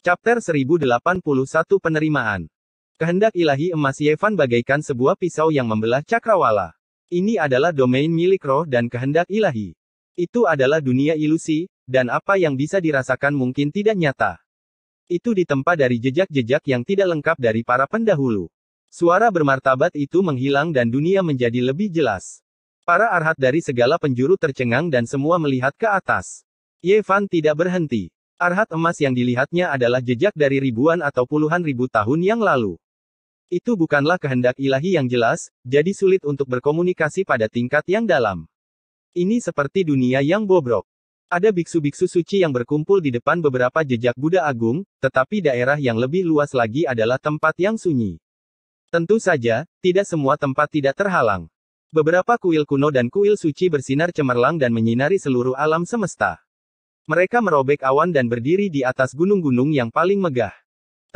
Chapter 1081 Penerimaan Kehendak ilahi emas Yevan bagaikan sebuah pisau yang membelah cakrawala. Ini adalah domain milik roh dan kehendak ilahi. Itu adalah dunia ilusi, dan apa yang bisa dirasakan mungkin tidak nyata. Itu ditempa dari jejak-jejak yang tidak lengkap dari para pendahulu. Suara bermartabat itu menghilang dan dunia menjadi lebih jelas. Para arhat dari segala penjuru tercengang dan semua melihat ke atas. Yevan tidak berhenti. Arhat emas yang dilihatnya adalah jejak dari ribuan atau puluhan ribu tahun yang lalu. Itu bukanlah kehendak ilahi yang jelas, jadi sulit untuk berkomunikasi pada tingkat yang dalam. Ini seperti dunia yang bobrok. Ada biksu-biksu suci yang berkumpul di depan beberapa jejak Buddha Agung, tetapi daerah yang lebih luas lagi adalah tempat yang sunyi. Tentu saja, tidak semua tempat tidak terhalang. Beberapa kuil kuno dan kuil suci bersinar cemerlang dan menyinari seluruh alam semesta. Mereka merobek awan dan berdiri di atas gunung-gunung yang paling megah.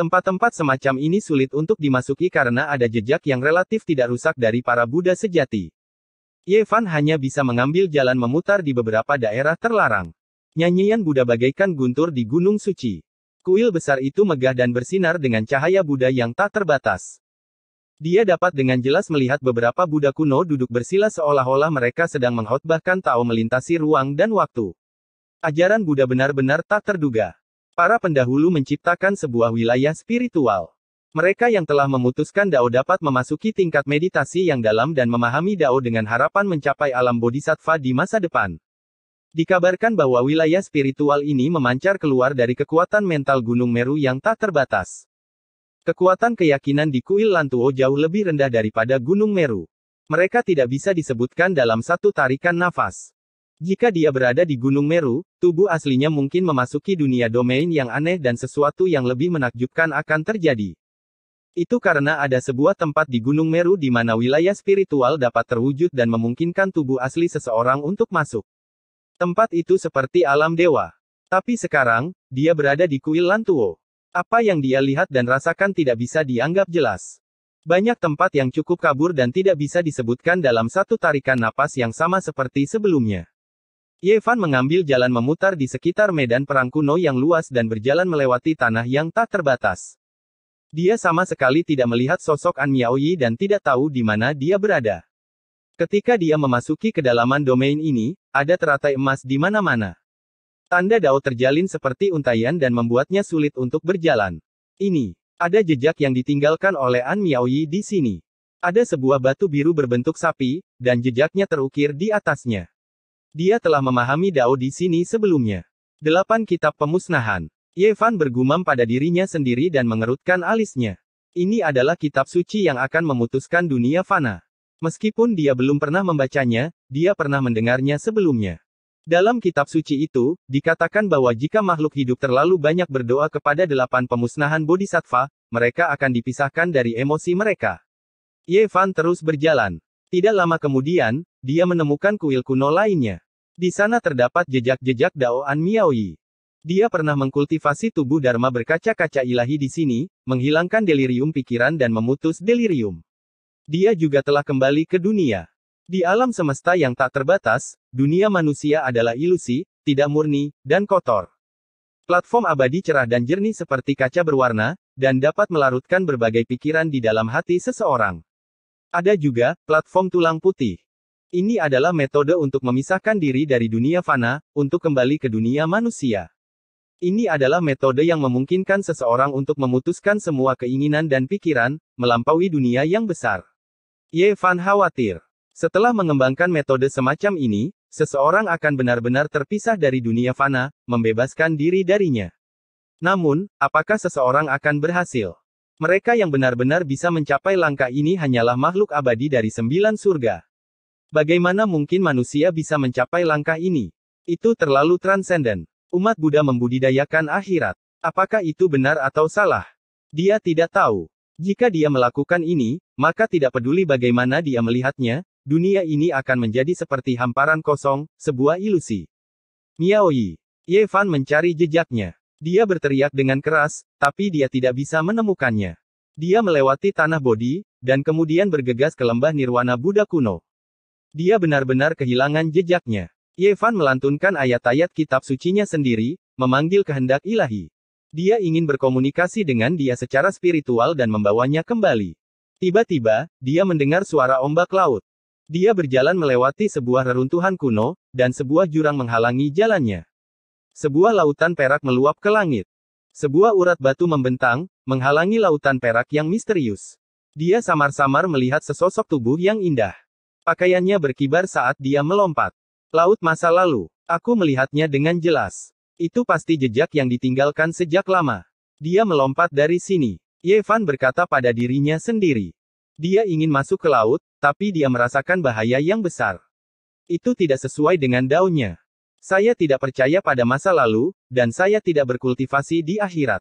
Tempat-tempat semacam ini sulit untuk dimasuki karena ada jejak yang relatif tidak rusak dari para Buddha sejati. Yevan hanya bisa mengambil jalan memutar di beberapa daerah terlarang. Nyanyian Buddha bagaikan guntur di gunung suci. Kuil besar itu megah dan bersinar dengan cahaya Buddha yang tak terbatas. Dia dapat dengan jelas melihat beberapa Buddha kuno duduk bersila seolah-olah mereka sedang menghotbahkan Tao melintasi ruang dan waktu. Ajaran Buddha benar-benar tak terduga. Para pendahulu menciptakan sebuah wilayah spiritual. Mereka yang telah memutuskan Dao dapat memasuki tingkat meditasi yang dalam dan memahami Dao dengan harapan mencapai alam bodhisattva di masa depan. Dikabarkan bahwa wilayah spiritual ini memancar keluar dari kekuatan mental Gunung Meru yang tak terbatas. Kekuatan keyakinan di kuil Lantuo jauh lebih rendah daripada Gunung Meru. Mereka tidak bisa disebutkan dalam satu tarikan nafas. Jika dia berada di Gunung Meru, tubuh aslinya mungkin memasuki dunia domain yang aneh dan sesuatu yang lebih menakjubkan akan terjadi. Itu karena ada sebuah tempat di Gunung Meru di mana wilayah spiritual dapat terwujud dan memungkinkan tubuh asli seseorang untuk masuk. Tempat itu seperti alam dewa. Tapi sekarang, dia berada di kuil Lantuo. Apa yang dia lihat dan rasakan tidak bisa dianggap jelas. Banyak tempat yang cukup kabur dan tidak bisa disebutkan dalam satu tarikan napas yang sama seperti sebelumnya. Yevan mengambil jalan memutar di sekitar medan perang kuno yang luas dan berjalan melewati tanah yang tak terbatas. Dia sama sekali tidak melihat sosok An Miaoyi dan tidak tahu di mana dia berada. Ketika dia memasuki kedalaman domain ini, ada teratai emas di mana-mana. Tanda dao terjalin seperti untayan dan membuatnya sulit untuk berjalan. Ini, ada jejak yang ditinggalkan oleh An Miaoyi di sini. Ada sebuah batu biru berbentuk sapi, dan jejaknya terukir di atasnya. Dia telah memahami Dao di sini sebelumnya. Delapan Kitab Pemusnahan. Yevan bergumam pada dirinya sendiri dan mengerutkan alisnya. Ini adalah kitab suci yang akan memutuskan dunia fana. Meskipun dia belum pernah membacanya, dia pernah mendengarnya sebelumnya. Dalam kitab suci itu, dikatakan bahwa jika makhluk hidup terlalu banyak berdoa kepada delapan pemusnahan bodhisattva, mereka akan dipisahkan dari emosi mereka. Yevan terus berjalan. Tidak lama kemudian, dia menemukan kuil kuno lainnya. Di sana terdapat jejak-jejak Dao Daoan Miaoyi. Dia pernah mengkultivasi tubuh Dharma berkaca-kaca ilahi di sini, menghilangkan delirium pikiran dan memutus delirium. Dia juga telah kembali ke dunia. Di alam semesta yang tak terbatas, dunia manusia adalah ilusi, tidak murni, dan kotor. Platform abadi cerah dan jernih seperti kaca berwarna, dan dapat melarutkan berbagai pikiran di dalam hati seseorang. Ada juga platform tulang putih. Ini adalah metode untuk memisahkan diri dari dunia fana, untuk kembali ke dunia manusia. Ini adalah metode yang memungkinkan seseorang untuk memutuskan semua keinginan dan pikiran, melampaui dunia yang besar. Ye Fan khawatir. Setelah mengembangkan metode semacam ini, seseorang akan benar-benar terpisah dari dunia fana, membebaskan diri darinya. Namun, apakah seseorang akan berhasil? Mereka yang benar-benar bisa mencapai langkah ini hanyalah makhluk abadi dari sembilan surga. Bagaimana mungkin manusia bisa mencapai langkah ini? Itu terlalu transenden. Umat Buddha membudidayakan akhirat. Apakah itu benar atau salah? Dia tidak tahu. Jika dia melakukan ini, maka tidak peduli bagaimana dia melihatnya, dunia ini akan menjadi seperti hamparan kosong, sebuah ilusi. Miaoyi. Ye Fan mencari jejaknya. Dia berteriak dengan keras, tapi dia tidak bisa menemukannya. Dia melewati tanah bodi, dan kemudian bergegas ke lembah nirwana Buddha kuno. Dia benar-benar kehilangan jejaknya. Yevan melantunkan ayat-ayat kitab sucinya sendiri, memanggil kehendak ilahi. Dia ingin berkomunikasi dengan dia secara spiritual dan membawanya kembali. Tiba-tiba, dia mendengar suara ombak laut. Dia berjalan melewati sebuah reruntuhan kuno, dan sebuah jurang menghalangi jalannya. Sebuah lautan perak meluap ke langit. Sebuah urat batu membentang, menghalangi lautan perak yang misterius. Dia samar-samar melihat sesosok tubuh yang indah. Pakaiannya berkibar saat dia melompat. Laut masa lalu. Aku melihatnya dengan jelas. Itu pasti jejak yang ditinggalkan sejak lama. Dia melompat dari sini. Yevan berkata pada dirinya sendiri. Dia ingin masuk ke laut, tapi dia merasakan bahaya yang besar. Itu tidak sesuai dengan daunnya. Saya tidak percaya pada masa lalu, dan saya tidak berkultivasi di akhirat.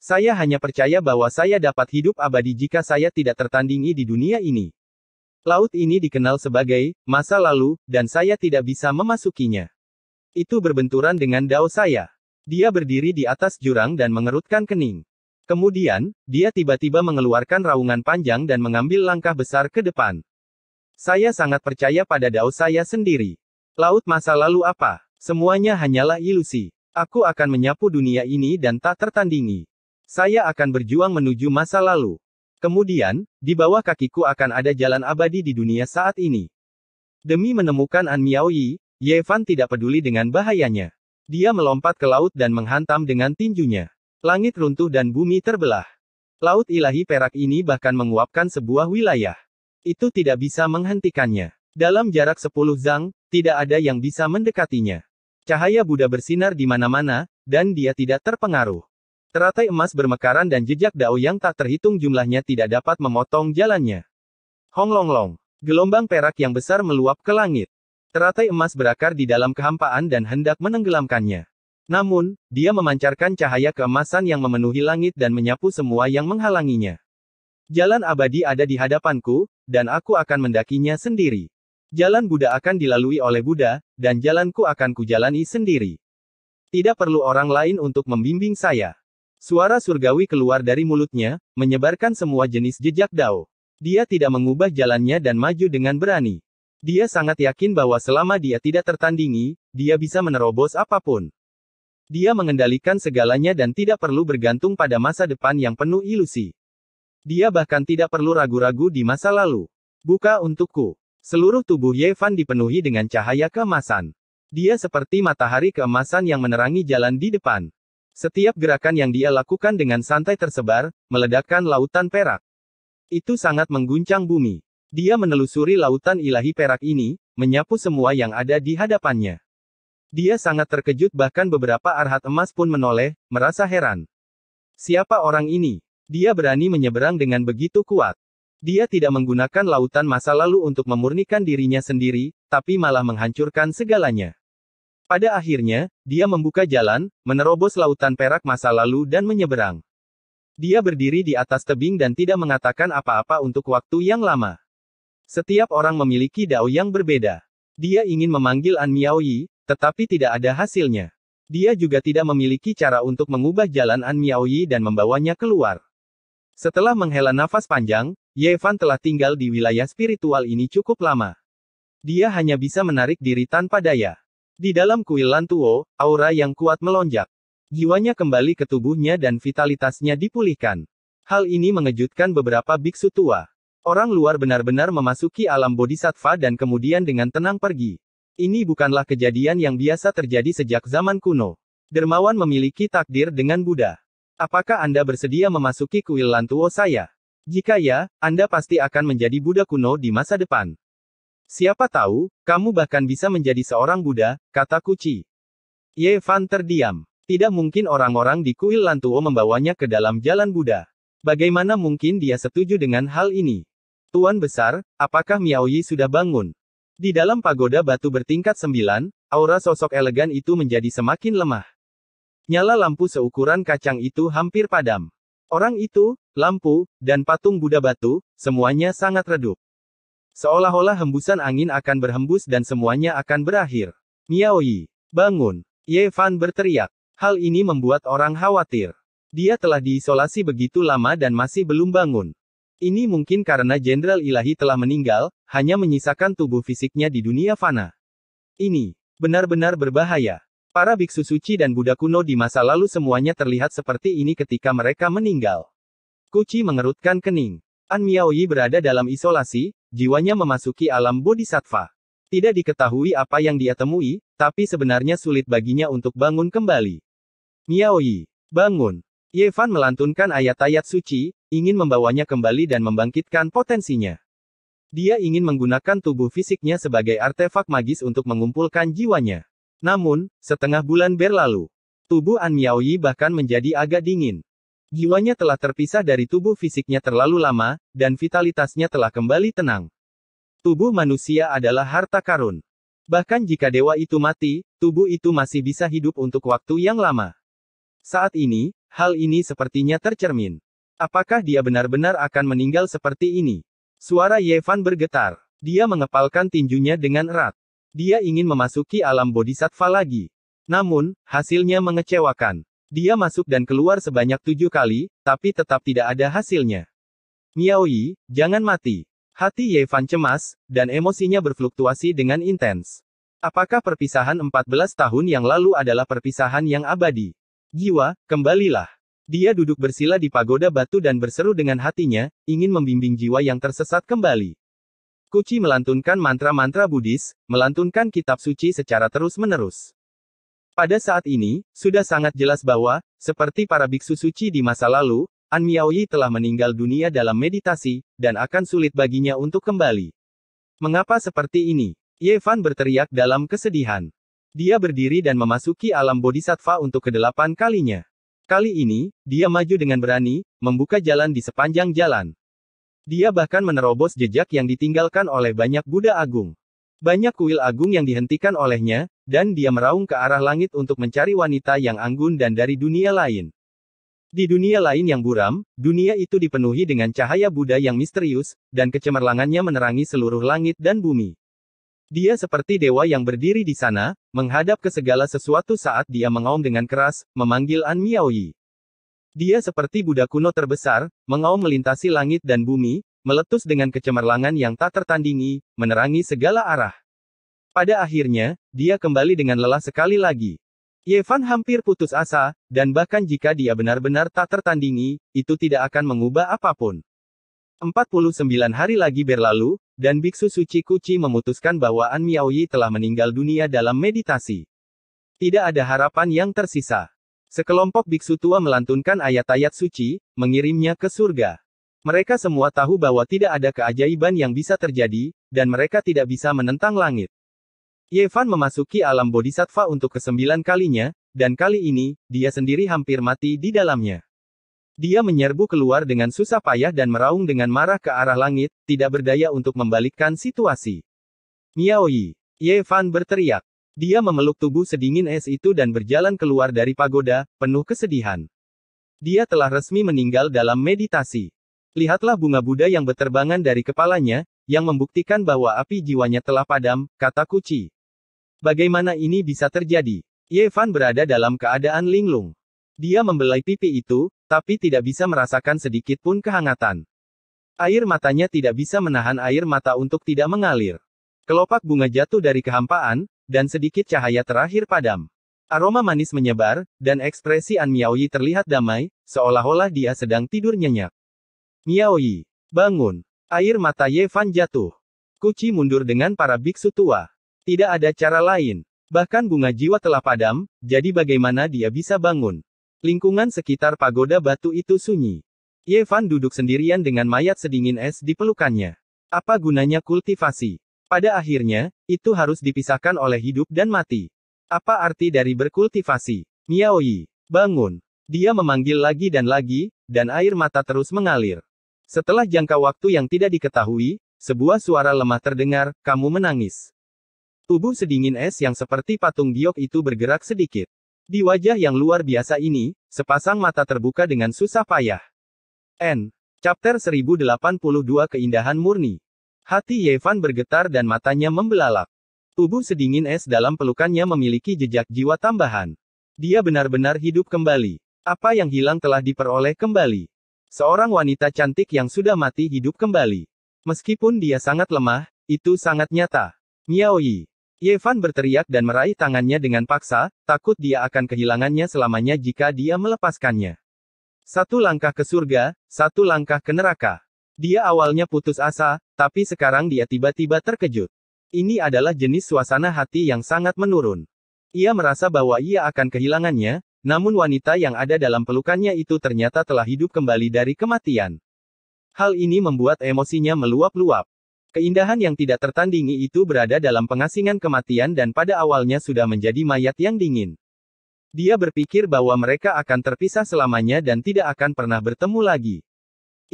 Saya hanya percaya bahwa saya dapat hidup abadi jika saya tidak tertandingi di dunia ini. Laut ini dikenal sebagai masa lalu, dan saya tidak bisa memasukinya. Itu berbenturan dengan dao saya. Dia berdiri di atas jurang dan mengerutkan kening. Kemudian, dia tiba-tiba mengeluarkan raungan panjang dan mengambil langkah besar ke depan. Saya sangat percaya pada dao saya sendiri. Laut masa lalu apa? Semuanya hanyalah ilusi. Aku akan menyapu dunia ini dan tak tertandingi. Saya akan berjuang menuju masa lalu. Kemudian, di bawah kakiku akan ada jalan abadi di dunia saat ini. Demi menemukan An Yi, Ye Fan tidak peduli dengan bahayanya. Dia melompat ke laut dan menghantam dengan tinjunya. Langit runtuh dan bumi terbelah. Laut ilahi perak ini bahkan menguapkan sebuah wilayah. Itu tidak bisa menghentikannya. Dalam jarak sepuluh zang, tidak ada yang bisa mendekatinya. Cahaya Buddha bersinar di mana-mana, dan dia tidak terpengaruh. Teratai emas bermekaran dan jejak dao yang tak terhitung jumlahnya tidak dapat memotong jalannya. Hong Long Long, Gelombang perak yang besar meluap ke langit. Teratai emas berakar di dalam kehampaan dan hendak menenggelamkannya. Namun, dia memancarkan cahaya keemasan yang memenuhi langit dan menyapu semua yang menghalanginya. Jalan abadi ada di hadapanku, dan aku akan mendakinya sendiri. Jalan Buddha akan dilalui oleh Buddha, dan jalanku akan kujalani sendiri. Tidak perlu orang lain untuk membimbing saya. Suara surgawi keluar dari mulutnya, menyebarkan semua jenis jejak dao. Dia tidak mengubah jalannya dan maju dengan berani. Dia sangat yakin bahwa selama dia tidak tertandingi, dia bisa menerobos apapun. Dia mengendalikan segalanya dan tidak perlu bergantung pada masa depan yang penuh ilusi. Dia bahkan tidak perlu ragu-ragu di masa lalu. Buka untukku. Seluruh tubuh Yevan dipenuhi dengan cahaya keemasan. Dia seperti matahari keemasan yang menerangi jalan di depan. Setiap gerakan yang dia lakukan dengan santai tersebar, meledakkan lautan perak. Itu sangat mengguncang bumi. Dia menelusuri lautan ilahi perak ini, menyapu semua yang ada di hadapannya. Dia sangat terkejut bahkan beberapa arhat emas pun menoleh, merasa heran. Siapa orang ini? Dia berani menyeberang dengan begitu kuat. Dia tidak menggunakan lautan masa lalu untuk memurnikan dirinya sendiri, tapi malah menghancurkan segalanya. Pada akhirnya, dia membuka jalan, menerobos lautan perak masa lalu dan menyeberang. Dia berdiri di atas tebing dan tidak mengatakan apa-apa untuk waktu yang lama. Setiap orang memiliki dao yang berbeda. Dia ingin memanggil An Yi, tetapi tidak ada hasilnya. Dia juga tidak memiliki cara untuk mengubah jalan An Yi dan membawanya keluar. Setelah menghela nafas panjang, Yevan telah tinggal di wilayah spiritual ini cukup lama. Dia hanya bisa menarik diri tanpa daya. Di dalam kuil Lantuo, aura yang kuat melonjak. Jiwanya kembali ke tubuhnya dan vitalitasnya dipulihkan. Hal ini mengejutkan beberapa biksu tua. Orang luar benar-benar memasuki alam bodhisattva dan kemudian dengan tenang pergi. Ini bukanlah kejadian yang biasa terjadi sejak zaman kuno. Dermawan memiliki takdir dengan Buddha. Apakah Anda bersedia memasuki kuil Lantuo saya? Jika ya, Anda pasti akan menjadi Buddha kuno di masa depan. Siapa tahu, kamu bahkan bisa menjadi seorang Buddha, kata Kuci. Ye Fan terdiam. Tidak mungkin orang-orang di kuil Lantuo membawanya ke dalam jalan Buddha. Bagaimana mungkin dia setuju dengan hal ini? Tuan Besar, apakah Miao Yi sudah bangun? Di dalam pagoda batu bertingkat sembilan, aura sosok elegan itu menjadi semakin lemah. Nyala lampu seukuran kacang itu hampir padam. Orang itu, lampu, dan patung Buddha batu, semuanya sangat redup. Seolah-olah hembusan angin akan berhembus dan semuanya akan berakhir. Yi, bangun. Ye Fan berteriak. Hal ini membuat orang khawatir. Dia telah diisolasi begitu lama dan masih belum bangun. Ini mungkin karena Jenderal Ilahi telah meninggal, hanya menyisakan tubuh fisiknya di dunia fana. Ini benar-benar berbahaya. Para biksu suci dan Buddha kuno di masa lalu semuanya terlihat seperti ini ketika mereka meninggal. Kuci mengerutkan kening. An Miaoyi berada dalam isolasi, jiwanya memasuki alam bodhisattva. Tidak diketahui apa yang dia temui, tapi sebenarnya sulit baginya untuk bangun kembali. Miaoyi, bangun. Yevan melantunkan ayat-ayat suci, ingin membawanya kembali dan membangkitkan potensinya. Dia ingin menggunakan tubuh fisiknya sebagai artefak magis untuk mengumpulkan jiwanya. Namun, setengah bulan berlalu, tubuh An Miaoyi bahkan menjadi agak dingin. Jiwanya telah terpisah dari tubuh fisiknya terlalu lama, dan vitalitasnya telah kembali tenang. Tubuh manusia adalah harta karun. Bahkan jika dewa itu mati, tubuh itu masih bisa hidup untuk waktu yang lama. Saat ini, hal ini sepertinya tercermin. Apakah dia benar-benar akan meninggal seperti ini? Suara Yevan bergetar. Dia mengepalkan tinjunya dengan erat. Dia ingin memasuki alam bodhisattva lagi. Namun, hasilnya mengecewakan. Dia masuk dan keluar sebanyak tujuh kali, tapi tetap tidak ada hasilnya. Miao Yi, jangan mati. Hati Ye Fan cemas, dan emosinya berfluktuasi dengan intens. Apakah perpisahan 14 tahun yang lalu adalah perpisahan yang abadi? Jiwa, kembalilah. Dia duduk bersila di pagoda batu dan berseru dengan hatinya, ingin membimbing jiwa yang tersesat kembali. Kuci melantunkan mantra-mantra Buddhis, melantunkan kitab suci secara terus-menerus. Pada saat ini, sudah sangat jelas bahwa, seperti para biksu suci di masa lalu, An Miaoyi telah meninggal dunia dalam meditasi, dan akan sulit baginya untuk kembali. Mengapa seperti ini? Yevan berteriak dalam kesedihan. Dia berdiri dan memasuki alam bodhisattva untuk kedelapan kalinya. Kali ini, dia maju dengan berani, membuka jalan di sepanjang jalan. Dia bahkan menerobos jejak yang ditinggalkan oleh banyak Buddha Agung. Banyak kuil agung yang dihentikan olehnya, dan dia meraung ke arah langit untuk mencari wanita yang anggun dan dari dunia lain. Di dunia lain yang buram, dunia itu dipenuhi dengan cahaya Buddha yang misterius, dan kecemerlangannya menerangi seluruh langit dan bumi. Dia seperti dewa yang berdiri di sana, menghadap ke segala sesuatu saat dia mengaum dengan keras, memanggil An Miaoyi. Dia seperti Buddha kuno terbesar, mengaum melintasi langit dan bumi, meletus dengan kecemerlangan yang tak tertandingi, menerangi segala arah. Pada akhirnya, dia kembali dengan lelah sekali lagi. Yevan hampir putus asa, dan bahkan jika dia benar-benar tak tertandingi, itu tidak akan mengubah apapun. 49 hari lagi berlalu, dan Biksu Suci Kuci memutuskan bahwa An Miaoyi telah meninggal dunia dalam meditasi. Tidak ada harapan yang tersisa. Sekelompok biksu tua melantunkan ayat-ayat suci, mengirimnya ke surga. Mereka semua tahu bahwa tidak ada keajaiban yang bisa terjadi, dan mereka tidak bisa menentang langit. Yevan memasuki alam bodhisattva untuk kesembilan kalinya, dan kali ini, dia sendiri hampir mati di dalamnya. Dia menyerbu keluar dengan susah payah dan meraung dengan marah ke arah langit, tidak berdaya untuk membalikkan situasi. Miaoyi, Yevan berteriak. Dia memeluk tubuh sedingin es itu dan berjalan keluar dari pagoda, penuh kesedihan. Dia telah resmi meninggal dalam meditasi. Lihatlah bunga Buddha yang berterbangan dari kepalanya, yang membuktikan bahwa api jiwanya telah padam, kata Kuci. Bagaimana ini bisa terjadi? Yefan berada dalam keadaan linglung. Dia membelai pipi itu, tapi tidak bisa merasakan sedikit pun kehangatan. Air matanya tidak bisa menahan air mata untuk tidak mengalir. Kelopak bunga jatuh dari kehampaan, dan sedikit cahaya terakhir padam. Aroma manis menyebar, dan ekspresi An Miaoyi terlihat damai, seolah-olah dia sedang tidur nyenyak. Miao Yi. Bangun. Air mata Ye Fan jatuh. Kuci mundur dengan para biksu tua. Tidak ada cara lain. Bahkan bunga jiwa telah padam, jadi bagaimana dia bisa bangun? Lingkungan sekitar pagoda batu itu sunyi. Ye Fan duduk sendirian dengan mayat sedingin es di pelukannya. Apa gunanya kultivasi? Pada akhirnya, itu harus dipisahkan oleh hidup dan mati. Apa arti dari berkultivasi? Miao Yi, bangun. Dia memanggil lagi dan lagi, dan air mata terus mengalir. Setelah jangka waktu yang tidak diketahui, sebuah suara lemah terdengar, kamu menangis. Tubuh sedingin es yang seperti patung giok itu bergerak sedikit. Di wajah yang luar biasa ini, sepasang mata terbuka dengan susah payah. N. Chapter 1082 Keindahan Murni. Hati Yevan bergetar dan matanya membelalak. Tubuh sedingin es dalam pelukannya memiliki jejak jiwa tambahan. Dia benar-benar hidup kembali. Apa yang hilang telah diperoleh kembali. Seorang wanita cantik yang sudah mati hidup kembali. Meskipun dia sangat lemah, itu sangat nyata. Miao Yi. Yevan berteriak dan meraih tangannya dengan paksa, takut dia akan kehilangannya selamanya jika dia melepaskannya. Satu langkah ke surga, satu langkah ke neraka. Dia awalnya putus asa, tapi sekarang dia tiba-tiba terkejut. Ini adalah jenis suasana hati yang sangat menurun. Ia merasa bahwa ia akan kehilangannya, namun wanita yang ada dalam pelukannya itu ternyata telah hidup kembali dari kematian. Hal ini membuat emosinya meluap-luap. Keindahan yang tidak tertandingi itu berada dalam pengasingan kematian dan pada awalnya sudah menjadi mayat yang dingin. Dia berpikir bahwa mereka akan terpisah selamanya dan tidak akan pernah bertemu lagi.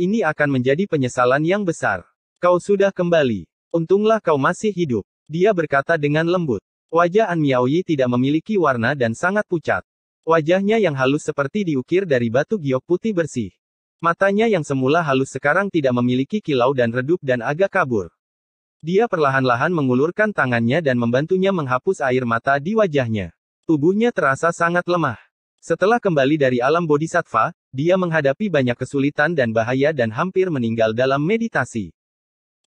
Ini akan menjadi penyesalan yang besar. Kau sudah kembali. Untunglah kau masih hidup. Dia berkata dengan lembut. Wajah An Miaoyi tidak memiliki warna dan sangat pucat. Wajahnya yang halus seperti diukir dari batu giok putih bersih. Matanya yang semula halus sekarang tidak memiliki kilau dan redup dan agak kabur. Dia perlahan-lahan mengulurkan tangannya dan membantunya menghapus air mata di wajahnya. Tubuhnya terasa sangat lemah. Setelah kembali dari alam bodhisattva, dia menghadapi banyak kesulitan dan bahaya dan hampir meninggal dalam meditasi.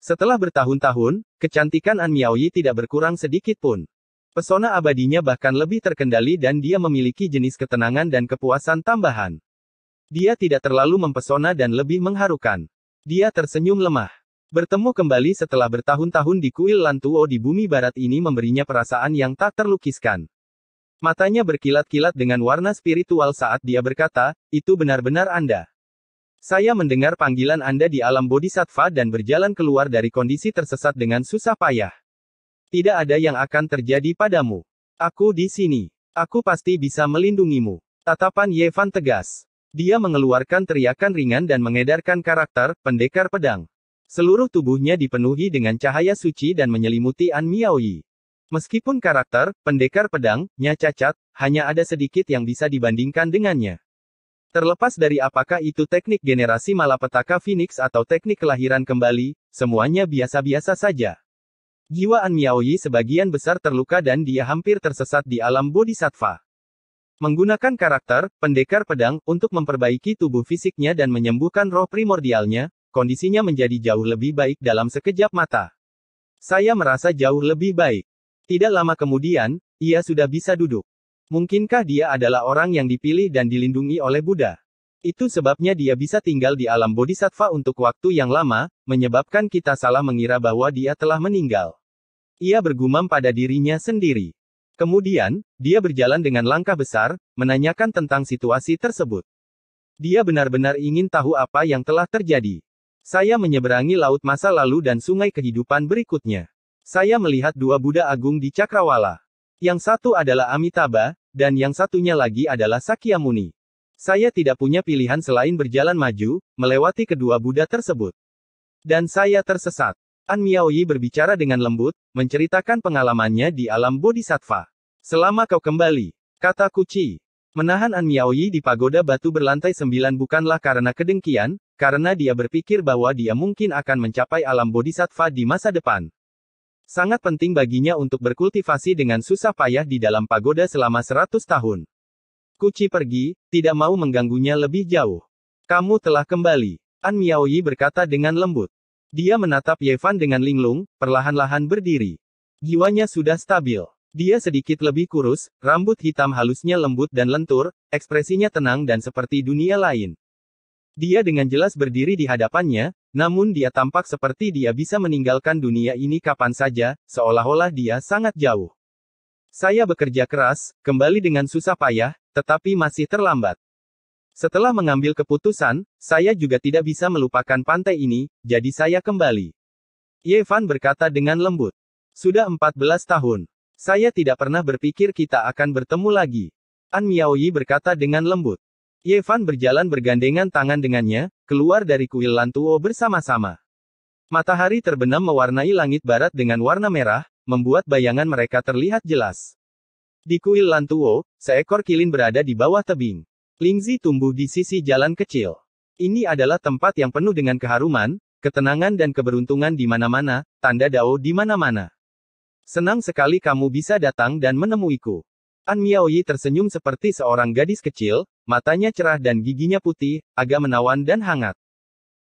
Setelah bertahun-tahun, kecantikan An Miaoyi tidak berkurang sedikit pun. Pesona abadinya bahkan lebih terkendali dan dia memiliki jenis ketenangan dan kepuasan tambahan. Dia tidak terlalu mempesona dan lebih mengharukan. Dia tersenyum lemah. Bertemu kembali setelah bertahun-tahun di kuil Lantuo di bumi barat ini memberinya perasaan yang tak terlukiskan. Matanya berkilat-kilat dengan warna spiritual saat dia berkata, itu benar-benar Anda. Saya mendengar panggilan Anda di alam bodhisattva dan berjalan keluar dari kondisi tersesat dengan susah payah. Tidak ada yang akan terjadi padamu. Aku di sini. Aku pasti bisa melindungimu. Tatapan Yevan tegas. Dia mengeluarkan teriakan ringan dan mengedarkan karakter, pendekar pedang. Seluruh tubuhnya dipenuhi dengan cahaya suci dan menyelimuti An Miaoyi. Meskipun karakter, pendekar pedang, nya cacat, hanya ada sedikit yang bisa dibandingkan dengannya. Terlepas dari apakah itu teknik generasi malapetaka Phoenix atau teknik kelahiran kembali, semuanya biasa-biasa saja. Jiwa An Miaoyi sebagian besar terluka dan dia hampir tersesat di alam bodhisattva. Menggunakan karakter, pendekar pedang, untuk memperbaiki tubuh fisiknya dan menyembuhkan roh primordialnya, kondisinya menjadi jauh lebih baik dalam sekejap mata. Saya merasa jauh lebih baik. Tidak lama kemudian, ia sudah bisa duduk. Mungkinkah dia adalah orang yang dipilih dan dilindungi oleh Buddha? Itu sebabnya dia bisa tinggal di alam bodhisattva untuk waktu yang lama, menyebabkan kita salah mengira bahwa dia telah meninggal. Ia bergumam pada dirinya sendiri. Kemudian, dia berjalan dengan langkah besar, menanyakan tentang situasi tersebut. Dia benar-benar ingin tahu apa yang telah terjadi. Saya menyeberangi laut masa lalu dan sungai kehidupan berikutnya. Saya melihat dua Buddha agung di Cakrawala. Yang satu adalah Amitabha, dan yang satunya lagi adalah Sakyamuni. Saya tidak punya pilihan selain berjalan maju, melewati kedua Buddha tersebut. Dan saya tersesat. An Miaoyi berbicara dengan lembut, menceritakan pengalamannya di alam bodhisattva. Selama kau kembali, kata Kuci. Menahan An Miaoyi di pagoda batu berlantai sembilan bukanlah karena kedengkian, karena dia berpikir bahwa dia mungkin akan mencapai alam bodhisattva di masa depan. Sangat penting baginya untuk berkultivasi dengan susah payah di dalam pagoda selama seratus tahun. Kuci pergi, tidak mau mengganggunya lebih jauh. Kamu telah kembali. An Miaoyi berkata dengan lembut. Dia menatap Yevan dengan linglung, perlahan-lahan berdiri. Jiwanya sudah stabil. Dia sedikit lebih kurus, rambut hitam halusnya lembut dan lentur, ekspresinya tenang dan seperti dunia lain. Dia dengan jelas berdiri di hadapannya, namun dia tampak seperti dia bisa meninggalkan dunia ini kapan saja, seolah-olah dia sangat jauh. Saya bekerja keras, kembali dengan susah payah, tetapi masih terlambat. Setelah mengambil keputusan, saya juga tidak bisa melupakan pantai ini, jadi saya kembali. Yevan berkata dengan lembut. Sudah 14 tahun. Saya tidak pernah berpikir kita akan bertemu lagi. An Miaoyi berkata dengan lembut. Yevan berjalan bergandengan tangan dengannya, keluar dari kuil Lantuo bersama-sama. Matahari terbenam mewarnai langit barat dengan warna merah, membuat bayangan mereka terlihat jelas. Di kuil Lantuo, seekor kilin berada di bawah tebing. Lingzi tumbuh di sisi jalan kecil. Ini adalah tempat yang penuh dengan keharuman, ketenangan dan keberuntungan di mana-mana, tanda dao di mana-mana. Senang sekali kamu bisa datang dan menemuiku. An Miaoyi tersenyum seperti seorang gadis kecil, matanya cerah dan giginya putih, agak menawan dan hangat.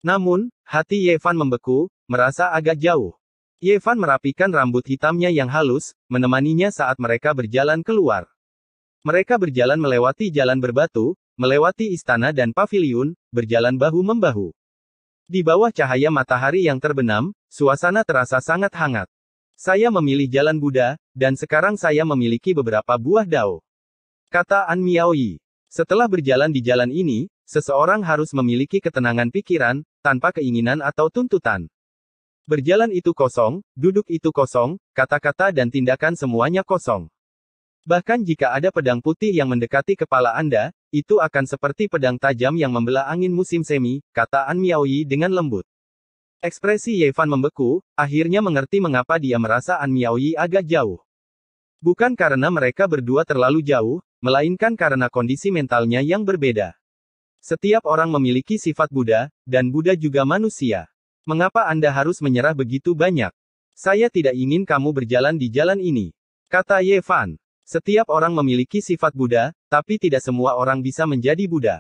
Namun, hati Yevan membeku, merasa agak jauh. Yevan merapikan rambut hitamnya yang halus, menemaninya saat mereka berjalan keluar. Mereka berjalan melewati jalan berbatu, melewati istana dan paviliun, berjalan bahu-membahu. Di bawah cahaya matahari yang terbenam, suasana terasa sangat hangat. Saya memilih jalan Buddha, dan sekarang saya memiliki beberapa buah dao. Kata An Miaoyi. Setelah berjalan di jalan ini, seseorang harus memiliki ketenangan pikiran, tanpa keinginan atau tuntutan. Berjalan itu kosong, duduk itu kosong, kata-kata dan tindakan semuanya kosong. Bahkan jika ada pedang putih yang mendekati kepala Anda, itu akan seperti pedang tajam yang membelah angin musim semi, kata An Miao Yi dengan lembut. Ekspresi Ye Fan membeku, akhirnya mengerti mengapa dia merasa An Miao Yi agak jauh. Bukan karena mereka berdua terlalu jauh, melainkan karena kondisi mentalnya yang berbeda. Setiap orang memiliki sifat Buddha, dan Buddha juga manusia. Mengapa Anda harus menyerah begitu banyak? Saya tidak ingin kamu berjalan di jalan ini. Kata Ye Fan. Setiap orang memiliki sifat Buddha, tapi tidak semua orang bisa menjadi Buddha.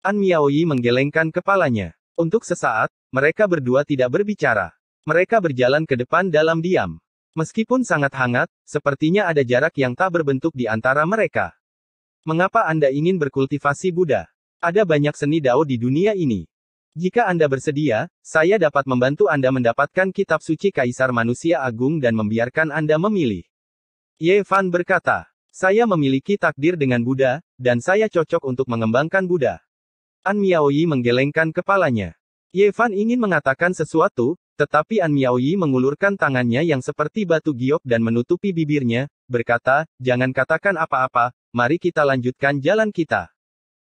An Miaoyi menggelengkan kepalanya. Untuk sesaat, mereka berdua tidak berbicara. Mereka berjalan ke depan dalam diam. Meskipun sangat hangat, sepertinya ada jarak yang tak berbentuk di antara mereka. Mengapa Anda ingin berkultivasi Buddha? Ada banyak seni dao di dunia ini. Jika Anda bersedia, saya dapat membantu Anda mendapatkan kitab suci Kaisar Manusia Agung dan membiarkan Anda memilih. Ye Fan berkata, saya memiliki takdir dengan Buddha, dan saya cocok untuk mengembangkan Buddha. An Miaoyi menggelengkan kepalanya. Ye Fan ingin mengatakan sesuatu, tetapi An Miaoyi mengulurkan tangannya yang seperti batu giok dan menutupi bibirnya, berkata, jangan katakan apa-apa, mari kita lanjutkan jalan kita.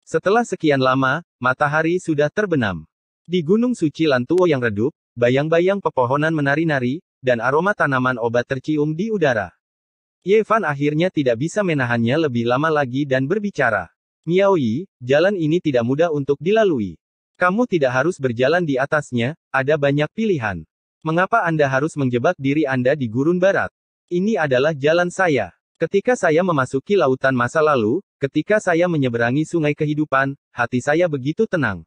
Setelah sekian lama, matahari sudah terbenam. Di Gunung Suci Lantuo yang redup, bayang-bayang pepohonan menari-nari, dan aroma tanaman obat tercium di udara. Yevan akhirnya tidak bisa menahannya lebih lama lagi dan berbicara. Miao Yi, jalan ini tidak mudah untuk dilalui. Kamu tidak harus berjalan di atasnya, ada banyak pilihan. Mengapa Anda harus menjebak diri Anda di gurun barat? Ini adalah jalan saya. Ketika saya memasuki lautan masa lalu, ketika saya menyeberangi sungai kehidupan, hati saya begitu tenang.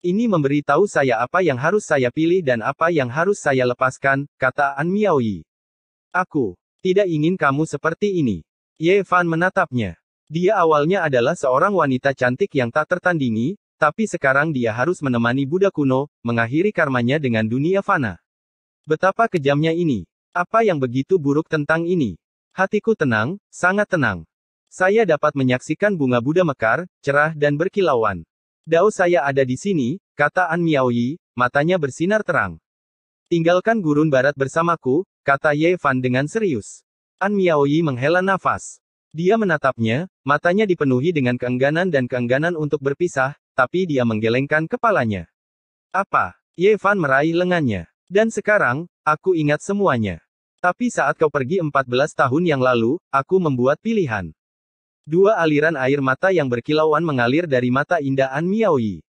Ini memberi tahu saya apa yang harus saya pilih dan apa yang harus saya lepaskan, kata An Miaoyi. Aku tidak ingin kamu seperti ini. Ye Fan menatapnya. Dia awalnya adalah seorang wanita cantik yang tak tertandingi, tapi sekarang dia harus menemani Buddha kuno, mengakhiri karmanya dengan dunia fana. Betapa kejamnya ini. Apa yang begitu buruk tentang ini? Hatiku tenang, sangat tenang. Saya dapat menyaksikan bunga Buddha mekar, cerah dan berkilauan. Dao saya ada di sini, kata An Yi, matanya bersinar terang. Tinggalkan gurun barat bersamaku, kata Ye Fan dengan serius. An Miaoyi menghela nafas. Dia menatapnya, matanya dipenuhi dengan keengganan dan keengganan untuk berpisah, tapi dia menggelengkan kepalanya. Apa? Ye Fan meraih lengannya. Dan sekarang, aku ingat semuanya. Tapi saat kau pergi 14 tahun yang lalu, aku membuat pilihan. Dua aliran air mata yang berkilauan mengalir dari mata indah An Miaoyi.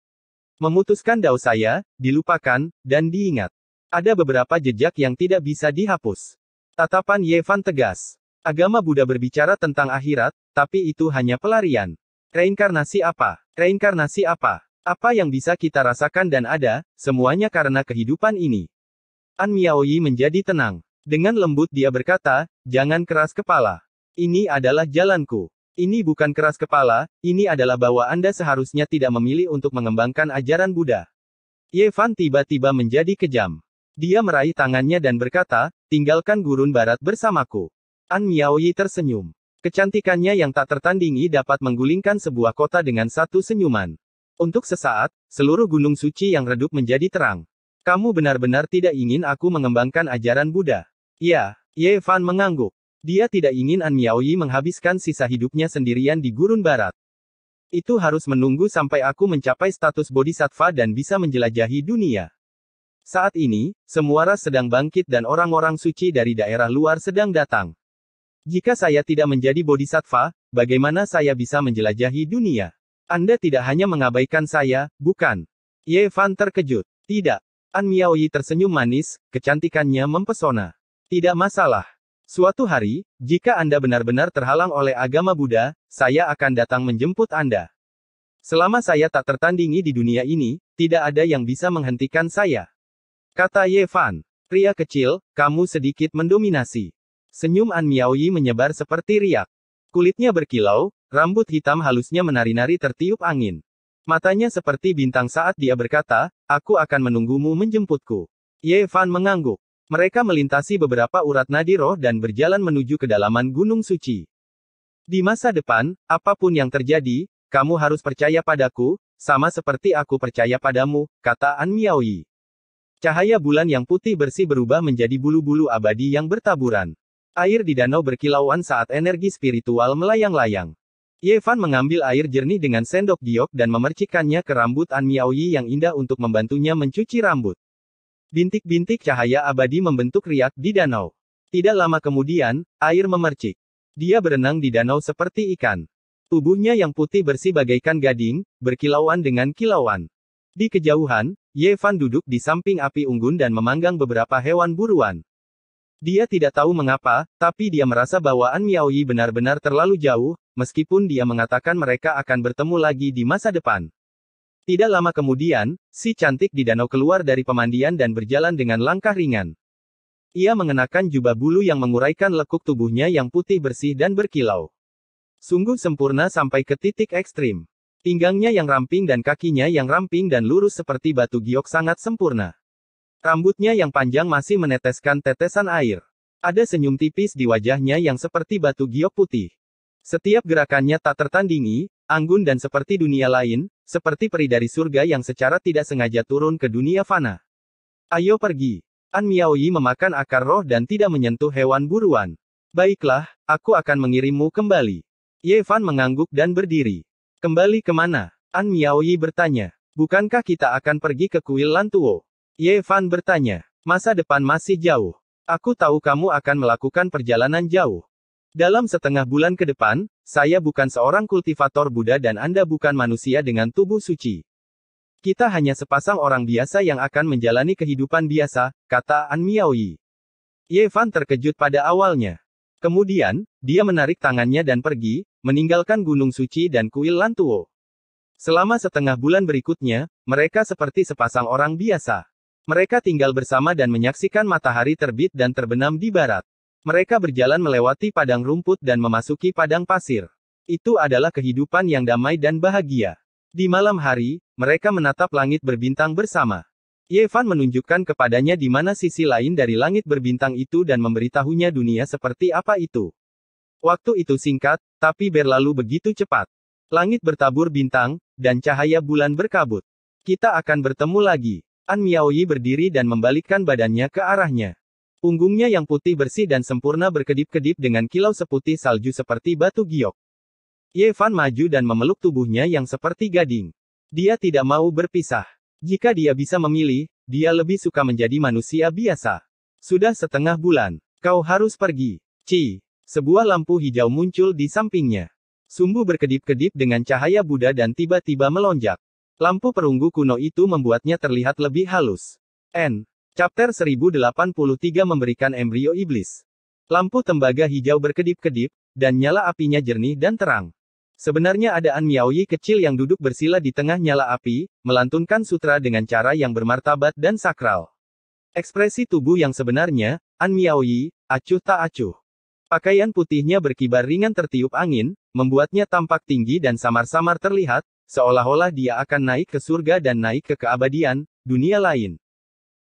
Memutuskan dao saya, dilupakan, dan diingat. Ada beberapa jejak yang tidak bisa dihapus. Tatapan Yevan tegas. Agama Buddha berbicara tentang akhirat, tapi itu hanya pelarian. Reinkarnasi apa? Reinkarnasi apa? Apa yang bisa kita rasakan dan ada, semuanya karena kehidupan ini. An Miaoyi menjadi tenang. Dengan lembut dia berkata, jangan keras kepala. Ini adalah jalanku. Ini bukan keras kepala, ini adalah bahwa Anda seharusnya tidak memilih untuk mengembangkan ajaran Buddha. Yevan tiba-tiba menjadi kejam. Dia meraih tangannya dan berkata, tinggalkan gurun barat bersamaku. An Miaoyi tersenyum. Kecantikannya yang tak tertandingi dapat menggulingkan sebuah kota dengan satu senyuman. Untuk sesaat, seluruh gunung suci yang redup menjadi terang. Kamu benar-benar tidak ingin aku mengembangkan ajaran Buddha. Ya, Ye Fan mengangguk. Dia tidak ingin An Miaoyi menghabiskan sisa hidupnya sendirian di gurun barat. Itu harus menunggu sampai aku mencapai status bodhisattva dan bisa menjelajahi dunia. Saat ini, semua ras sedang bangkit dan orang-orang suci dari daerah luar sedang datang. Jika saya tidak menjadi bodhisattva, bagaimana saya bisa menjelajahi dunia? Anda tidak hanya mengabaikan saya, bukan? Ye Fan terkejut. Tidak. An Miaoyi tersenyum manis, kecantikannya mempesona. Tidak masalah. Suatu hari, jika Anda benar-benar terhalang oleh agama Buddha, saya akan datang menjemput Anda. Selama saya tak tertandingi di dunia ini, tidak ada yang bisa menghentikan saya. Kata Ye Fan. Pria kecil, kamu sedikit mendominasi. Senyum An Yi menyebar seperti riak. Kulitnya berkilau, rambut hitam halusnya menari-nari tertiup angin. Matanya seperti bintang saat dia berkata, aku akan menunggumu menjemputku. Ye Fan mengangguk. Mereka melintasi beberapa urat nadi roh dan berjalan menuju kedalaman Gunung Suci. Di masa depan, apapun yang terjadi, kamu harus percaya padaku, sama seperti aku percaya padamu, kata An Yi. Cahaya bulan yang putih bersih berubah menjadi bulu-bulu abadi yang bertaburan. Air di danau berkilauan saat energi spiritual melayang-layang. Yevan mengambil air jernih dengan sendok giok dan memercikannya ke rambut An Miaoyi yang indah untuk membantunya mencuci rambut. Bintik-bintik cahaya abadi membentuk riak di danau. Tidak lama kemudian, air memercik. Dia berenang di danau seperti ikan. Tubuhnya yang putih bersih bagaikan gading, berkilauan dengan kilauan. Di kejauhan, Yevan duduk di samping api unggun dan memanggang beberapa hewan buruan. Dia tidak tahu mengapa, tapi dia merasa bahwa An Miaoyi benar-benar terlalu jauh, meskipun dia mengatakan mereka akan bertemu lagi di masa depan. Tidak lama kemudian, si cantik di danau keluar dari pemandian dan berjalan dengan langkah ringan. Ia mengenakan jubah bulu yang menguraikan lekuk tubuhnya yang putih bersih dan berkilau. Sungguh sempurna sampai ke titik ekstrim. Pinggangnya yang ramping dan kakinya yang ramping dan lurus seperti batu giok sangat sempurna. Rambutnya yang panjang masih meneteskan tetesan air. Ada senyum tipis di wajahnya yang seperti batu giok putih. Setiap gerakannya tak tertandingi, anggun dan seperti dunia lain, seperti peri dari surga yang secara tidak sengaja turun ke dunia fana. Ayo pergi. An Miaoyi memakan akar roh dan tidak menyentuh hewan buruan. Baiklah, aku akan mengirimmu kembali. Ye Fan mengangguk dan berdiri. Kembali ke mana? An Miaoyi bertanya. Bukankah kita akan pergi ke kuil Lantuo? Ye Fan bertanya. Masa depan masih jauh. Aku tahu kamu akan melakukan perjalanan jauh. Dalam setengah bulan ke depan, saya bukan seorang kultivator Buddha dan Anda bukan manusia dengan tubuh suci. Kita hanya sepasang orang biasa yang akan menjalani kehidupan biasa, kata An Miaoyi. Ye Fan terkejut pada awalnya. Kemudian, dia menarik tangannya dan pergi, meninggalkan Gunung Suci dan kuil Lantuo. Selama setengah bulan berikutnya, mereka seperti sepasang orang biasa. Mereka tinggal bersama dan menyaksikan matahari terbit dan terbenam di barat. Mereka berjalan melewati padang rumput dan memasuki padang pasir. Itu adalah kehidupan yang damai dan bahagia. Di malam hari, mereka menatap langit berbintang bersama. Yevan menunjukkan kepadanya di mana sisi lain dari langit berbintang itu dan memberitahunya dunia seperti apa itu. Waktu itu singkat, tapi berlalu begitu cepat. Langit bertabur bintang, dan cahaya bulan berkabut. Kita akan bertemu lagi. An Miaoyi berdiri dan membalikkan badannya ke arahnya. Punggungnya yang putih bersih dan sempurna berkedip-kedip dengan kilau seputih salju seperti batu giok. Yevan maju dan memeluk tubuhnya yang seperti gading. Dia tidak mau berpisah. Jika dia bisa memilih, dia lebih suka menjadi manusia biasa. Sudah setengah bulan, kau harus pergi. Ci, sebuah lampu hijau muncul di sampingnya. Sumbu berkedip-kedip dengan cahaya Buddha dan tiba-tiba melonjak. Lampu perunggu kuno itu membuatnya terlihat lebih halus. N. Chapter 1083 memberikan embrio iblis. Lampu tembaga hijau berkedip-kedip, dan nyala apinya jernih dan terang. Sebenarnya ada An Miaoyi kecil yang duduk bersila di tengah nyala api, melantunkan sutra dengan cara yang bermartabat dan sakral. Ekspresi tubuh yang sebenarnya, An Miaoyi, acuh tak acuh. Pakaian putihnya berkibar ringan tertiup angin, membuatnya tampak tinggi dan samar-samar terlihat, seolah-olah dia akan naik ke surga dan naik ke keabadian, dunia lain.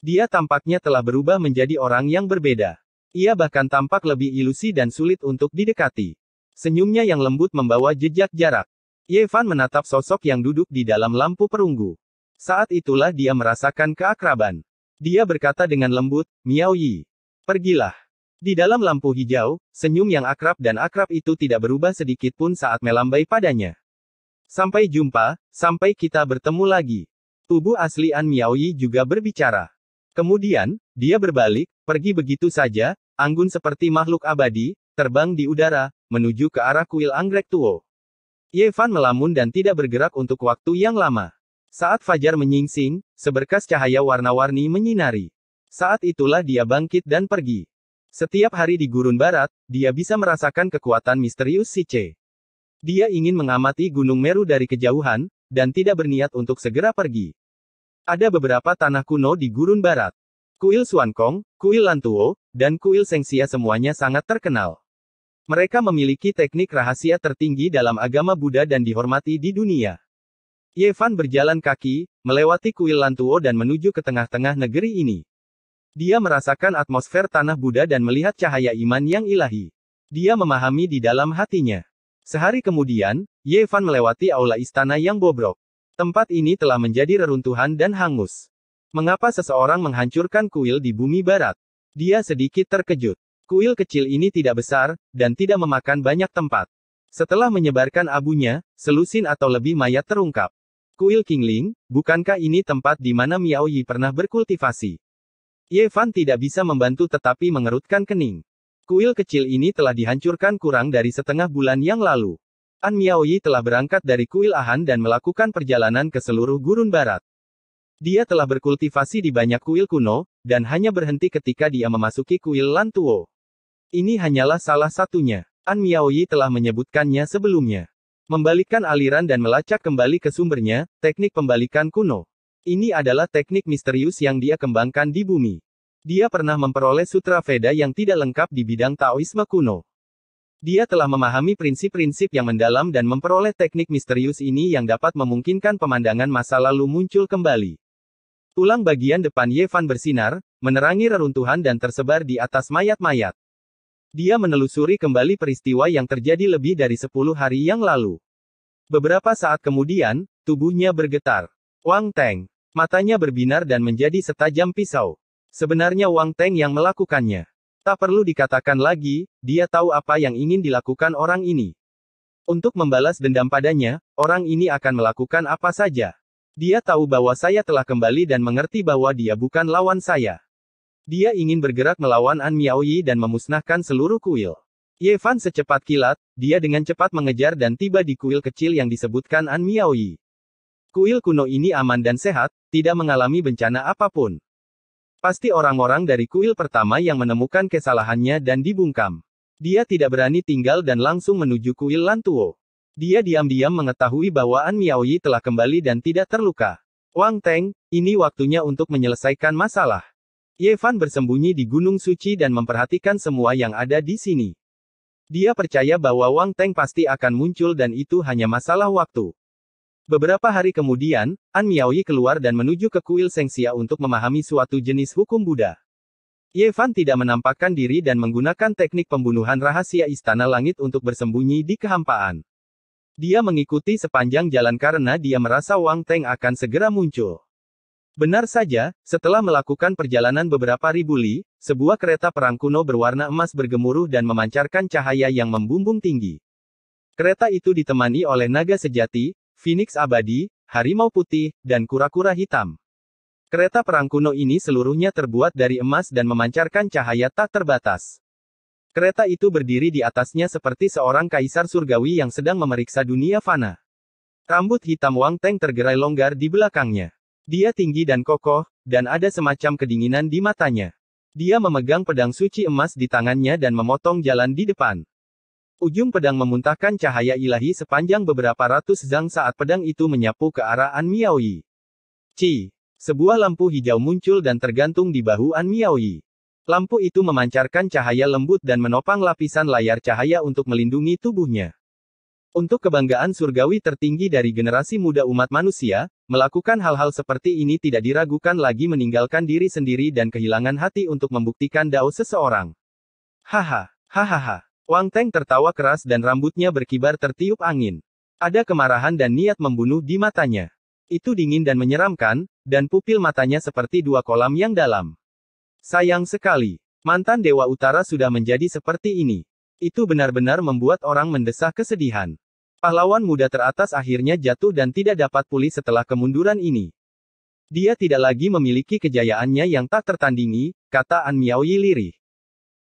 Dia tampaknya telah berubah menjadi orang yang berbeda. Ia bahkan tampak lebih ilusi dan sulit untuk didekati. Senyumnya yang lembut membawa jejak jarak. Yevan menatap sosok yang duduk di dalam lampu perunggu. Saat itulah dia merasakan keakraban. Dia berkata dengan lembut, Miao Yi. Pergilah. Di dalam lampu hijau, senyum yang akrab dan akrab itu tidak berubah sedikit pun saat melambai padanya. Sampai jumpa, sampai kita bertemu lagi. Tubuh asli An Miao Yi juga berbicara. Kemudian, dia berbalik, pergi begitu saja, anggun seperti makhluk abadi, terbang di udara, menuju ke arah kuil anggrek Tuo. Yevan melamun dan tidak bergerak untuk waktu yang lama. Saat fajar menyingsing, seberkas cahaya warna-warni menyinari. Saat itulah dia bangkit dan pergi. Setiap hari di gurun barat, dia bisa merasakan kekuatan misterius si C. Dia ingin mengamati Gunung Meru dari kejauhan, dan tidak berniat untuk segera pergi. Ada beberapa tanah kuno di gurun barat. Kuil Suankong, Kuil Lantuo, dan Kuil Sengsia semuanya sangat terkenal. Mereka memiliki teknik rahasia tertinggi dalam agama Buddha dan dihormati di dunia. Yevan berjalan kaki, melewati kuil Lantuo dan menuju ke tengah-tengah negeri ini. Dia merasakan atmosfer tanah Buddha dan melihat cahaya iman yang ilahi. Dia memahami di dalam hatinya. Sehari kemudian, Yevan melewati aula istana yang bobrok. Tempat ini telah menjadi reruntuhan dan hangus. Mengapa seseorang menghancurkan kuil di bumi barat? Dia sedikit terkejut. Kuil kecil ini tidak besar, dan tidak memakan banyak tempat. Setelah menyebarkan abunya, selusin atau lebih mayat terungkap. Kuil Kingling, bukankah ini tempat di mana Miao Yi pernah berkultivasi? Ye Fan tidak bisa membantu tetapi mengerutkan kening. Kuil kecil ini telah dihancurkan kurang dari setengah bulan yang lalu. An Miao Yi telah berangkat dari kuil Ahan dan melakukan perjalanan ke seluruh gurun barat. Dia telah berkultivasi di banyak kuil kuno, dan hanya berhenti ketika dia memasuki kuil Lantuo. Ini hanyalah salah satunya. An Miaoyi telah menyebutkannya sebelumnya. Membalikkan aliran dan melacak kembali ke sumbernya, teknik pembalikan kuno. Ini adalah teknik misterius yang dia kembangkan di bumi. Dia pernah memperoleh sutra Veda yang tidak lengkap di bidang Taoisme kuno. Dia telah memahami prinsip-prinsip yang mendalam dan memperoleh teknik misterius ini yang dapat memungkinkan pemandangan masa lalu muncul kembali. Tulang bagian depan Yevan bersinar, menerangi reruntuhan dan tersebar di atas mayat-mayat. Dia menelusuri kembali peristiwa yang terjadi lebih dari sepuluh hari yang lalu. Beberapa saat kemudian, tubuhnya bergetar. Wang Teng. Matanya berbinar dan menjadi setajam pisau. Sebenarnya Wang Teng yang melakukannya. Tak perlu dikatakan lagi, dia tahu apa yang ingin dilakukan orang ini. Untuk membalas dendam padanya, orang ini akan melakukan apa saja. Dia tahu bahwa saya telah kembali dan mengerti bahwa dia bukan lawan saya. Dia ingin bergerak melawan An Miaoyi dan memusnahkan seluruh kuil. Ye Fan secepat kilat, dia dengan cepat mengejar dan tiba di kuil kecil yang disebutkan An Miaoyi. Kuil kuno ini aman dan sehat, tidak mengalami bencana apapun. Pasti orang-orang dari kuil pertama yang menemukan kesalahannya dan dibungkam. Dia tidak berani tinggal dan langsung menuju kuil Lantuo. Dia diam-diam mengetahui bahwa An Miaoyi telah kembali dan tidak terluka. Wang Teng, ini waktunya untuk menyelesaikan masalah. Yevan bersembunyi di Gunung Suci dan memperhatikan semua yang ada di sini. Dia percaya bahwa Wang Teng pasti akan muncul dan itu hanya masalah waktu. Beberapa hari kemudian, An Miaoyi keluar dan menuju ke kuil Sengxia untuk memahami suatu jenis hukum Buddha. Yevan tidak menampakkan diri dan menggunakan teknik pembunuhan rahasia Istana Langit untuk bersembunyi di kehampaan. Dia mengikuti sepanjang jalan karena dia merasa Wang Teng akan segera muncul. Benar saja, setelah melakukan perjalanan beberapa ribu li, sebuah kereta perang kuno berwarna emas bergemuruh dan memancarkan cahaya yang membumbung tinggi. Kereta itu ditemani oleh naga sejati, phoenix abadi, harimau putih, dan kura-kura hitam. Kereta perang kuno ini seluruhnya terbuat dari emas dan memancarkan cahaya tak terbatas. Kereta itu berdiri di atasnya seperti seorang kaisar surgawi yang sedang memeriksa dunia fana. Rambut hitam Wang Teng tergerai longgar di belakangnya. Dia tinggi dan kokoh, dan ada semacam kedinginan di matanya. Dia memegang pedang suci emas di tangannya dan memotong jalan di depan. Ujung pedang memuntahkan cahaya ilahi sepanjang beberapa ratus zang saat pedang itu menyapu ke arah An Miaoyi. Ci, sebuah lampu hijau muncul dan tergantung di bahu An Miaoyi. Lampu itu memancarkan cahaya lembut dan menopang lapisan layar cahaya untuk melindungi tubuhnya. Untuk kebanggaan surgawi tertinggi dari generasi muda umat manusia, melakukan hal-hal seperti ini tidak diragukan lagi meninggalkan diri sendiri dan kehilangan hati untuk membuktikan dao seseorang. Haha, hahaha. Wang Teng tertawa keras dan rambutnya berkibar tertiup angin. Ada kemarahan dan niat membunuh di matanya. Itu dingin dan menyeramkan, dan pupil matanya seperti dua kolam yang dalam. Sayang sekali, mantan Dewa Utara sudah menjadi seperti ini. Itu benar-benar membuat orang mendesah kesedihan. Pahlawan muda teratas akhirnya jatuh dan tidak dapat pulih setelah kemunduran ini. Dia tidak lagi memiliki kejayaannya yang tak tertandingi, kata An Miaoyi lirih.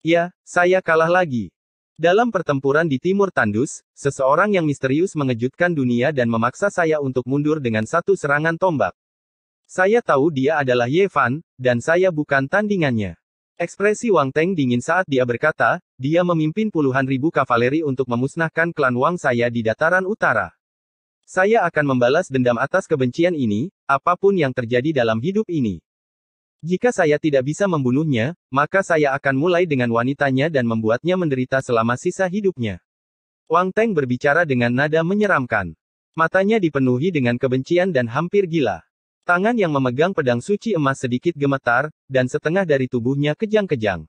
Ya, saya kalah lagi. Dalam pertempuran di Timur Tandus, seseorang yang misterius mengejutkan dunia dan memaksa saya untuk mundur dengan satu serangan tombak. Saya tahu dia adalah Ye Fan, dan saya bukan tandingannya. Ekspresi Wang Teng dingin saat dia berkata, dia memimpin puluhan ribu kavaleri untuk memusnahkan klan Wang saya di dataran utara. Saya akan membalas dendam atas kebencian ini, apapun yang terjadi dalam hidup ini. Jika saya tidak bisa membunuhnya, maka saya akan mulai dengan wanitanya dan membuatnya menderita selama sisa hidupnya. Wang Teng berbicara dengan nada menyeramkan. Matanya dipenuhi dengan kebencian dan hampir gila. Tangan yang memegang pedang suci emas sedikit gemetar, dan setengah dari tubuhnya kejang-kejang.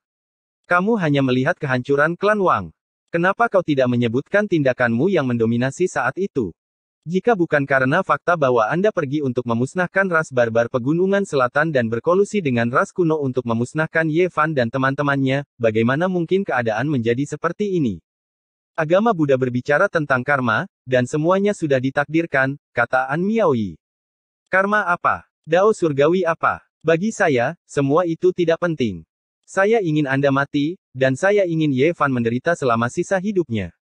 Kamu hanya melihat kehancuran klan Wang. Kenapa kau tidak menyebutkan tindakanmu yang mendominasi saat itu? Jika bukan karena fakta bahwa Anda pergi untuk memusnahkan ras barbar pegunungan selatan dan berkolusi dengan ras kuno untuk memusnahkan Fan dan teman-temannya, bagaimana mungkin keadaan menjadi seperti ini? Agama Buddha berbicara tentang karma, dan semuanya sudah ditakdirkan, kata An Miaoyi. Karma apa? Dao surgawi apa? Bagi saya, semua itu tidak penting. Saya ingin Anda mati, dan saya ingin Yevan menderita selama sisa hidupnya.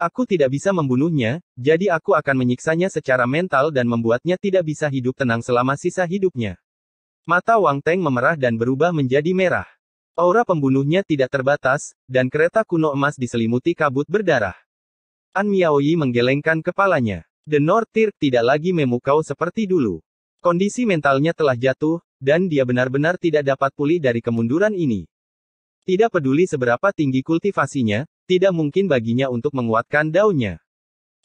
Aku tidak bisa membunuhnya, jadi aku akan menyiksanya secara mental dan membuatnya tidak bisa hidup tenang selama sisa hidupnya. Mata Wang Teng memerah dan berubah menjadi merah. Aura pembunuhnya tidak terbatas, dan kereta kuno emas diselimuti kabut berdarah. An Miao Yi menggelengkan kepalanya. The North Tirk tidak lagi memukau seperti dulu. Kondisi mentalnya telah jatuh, dan dia benar-benar tidak dapat pulih dari kemunduran ini. Tidak peduli seberapa tinggi kultivasinya, tidak mungkin baginya untuk menguatkan daunnya.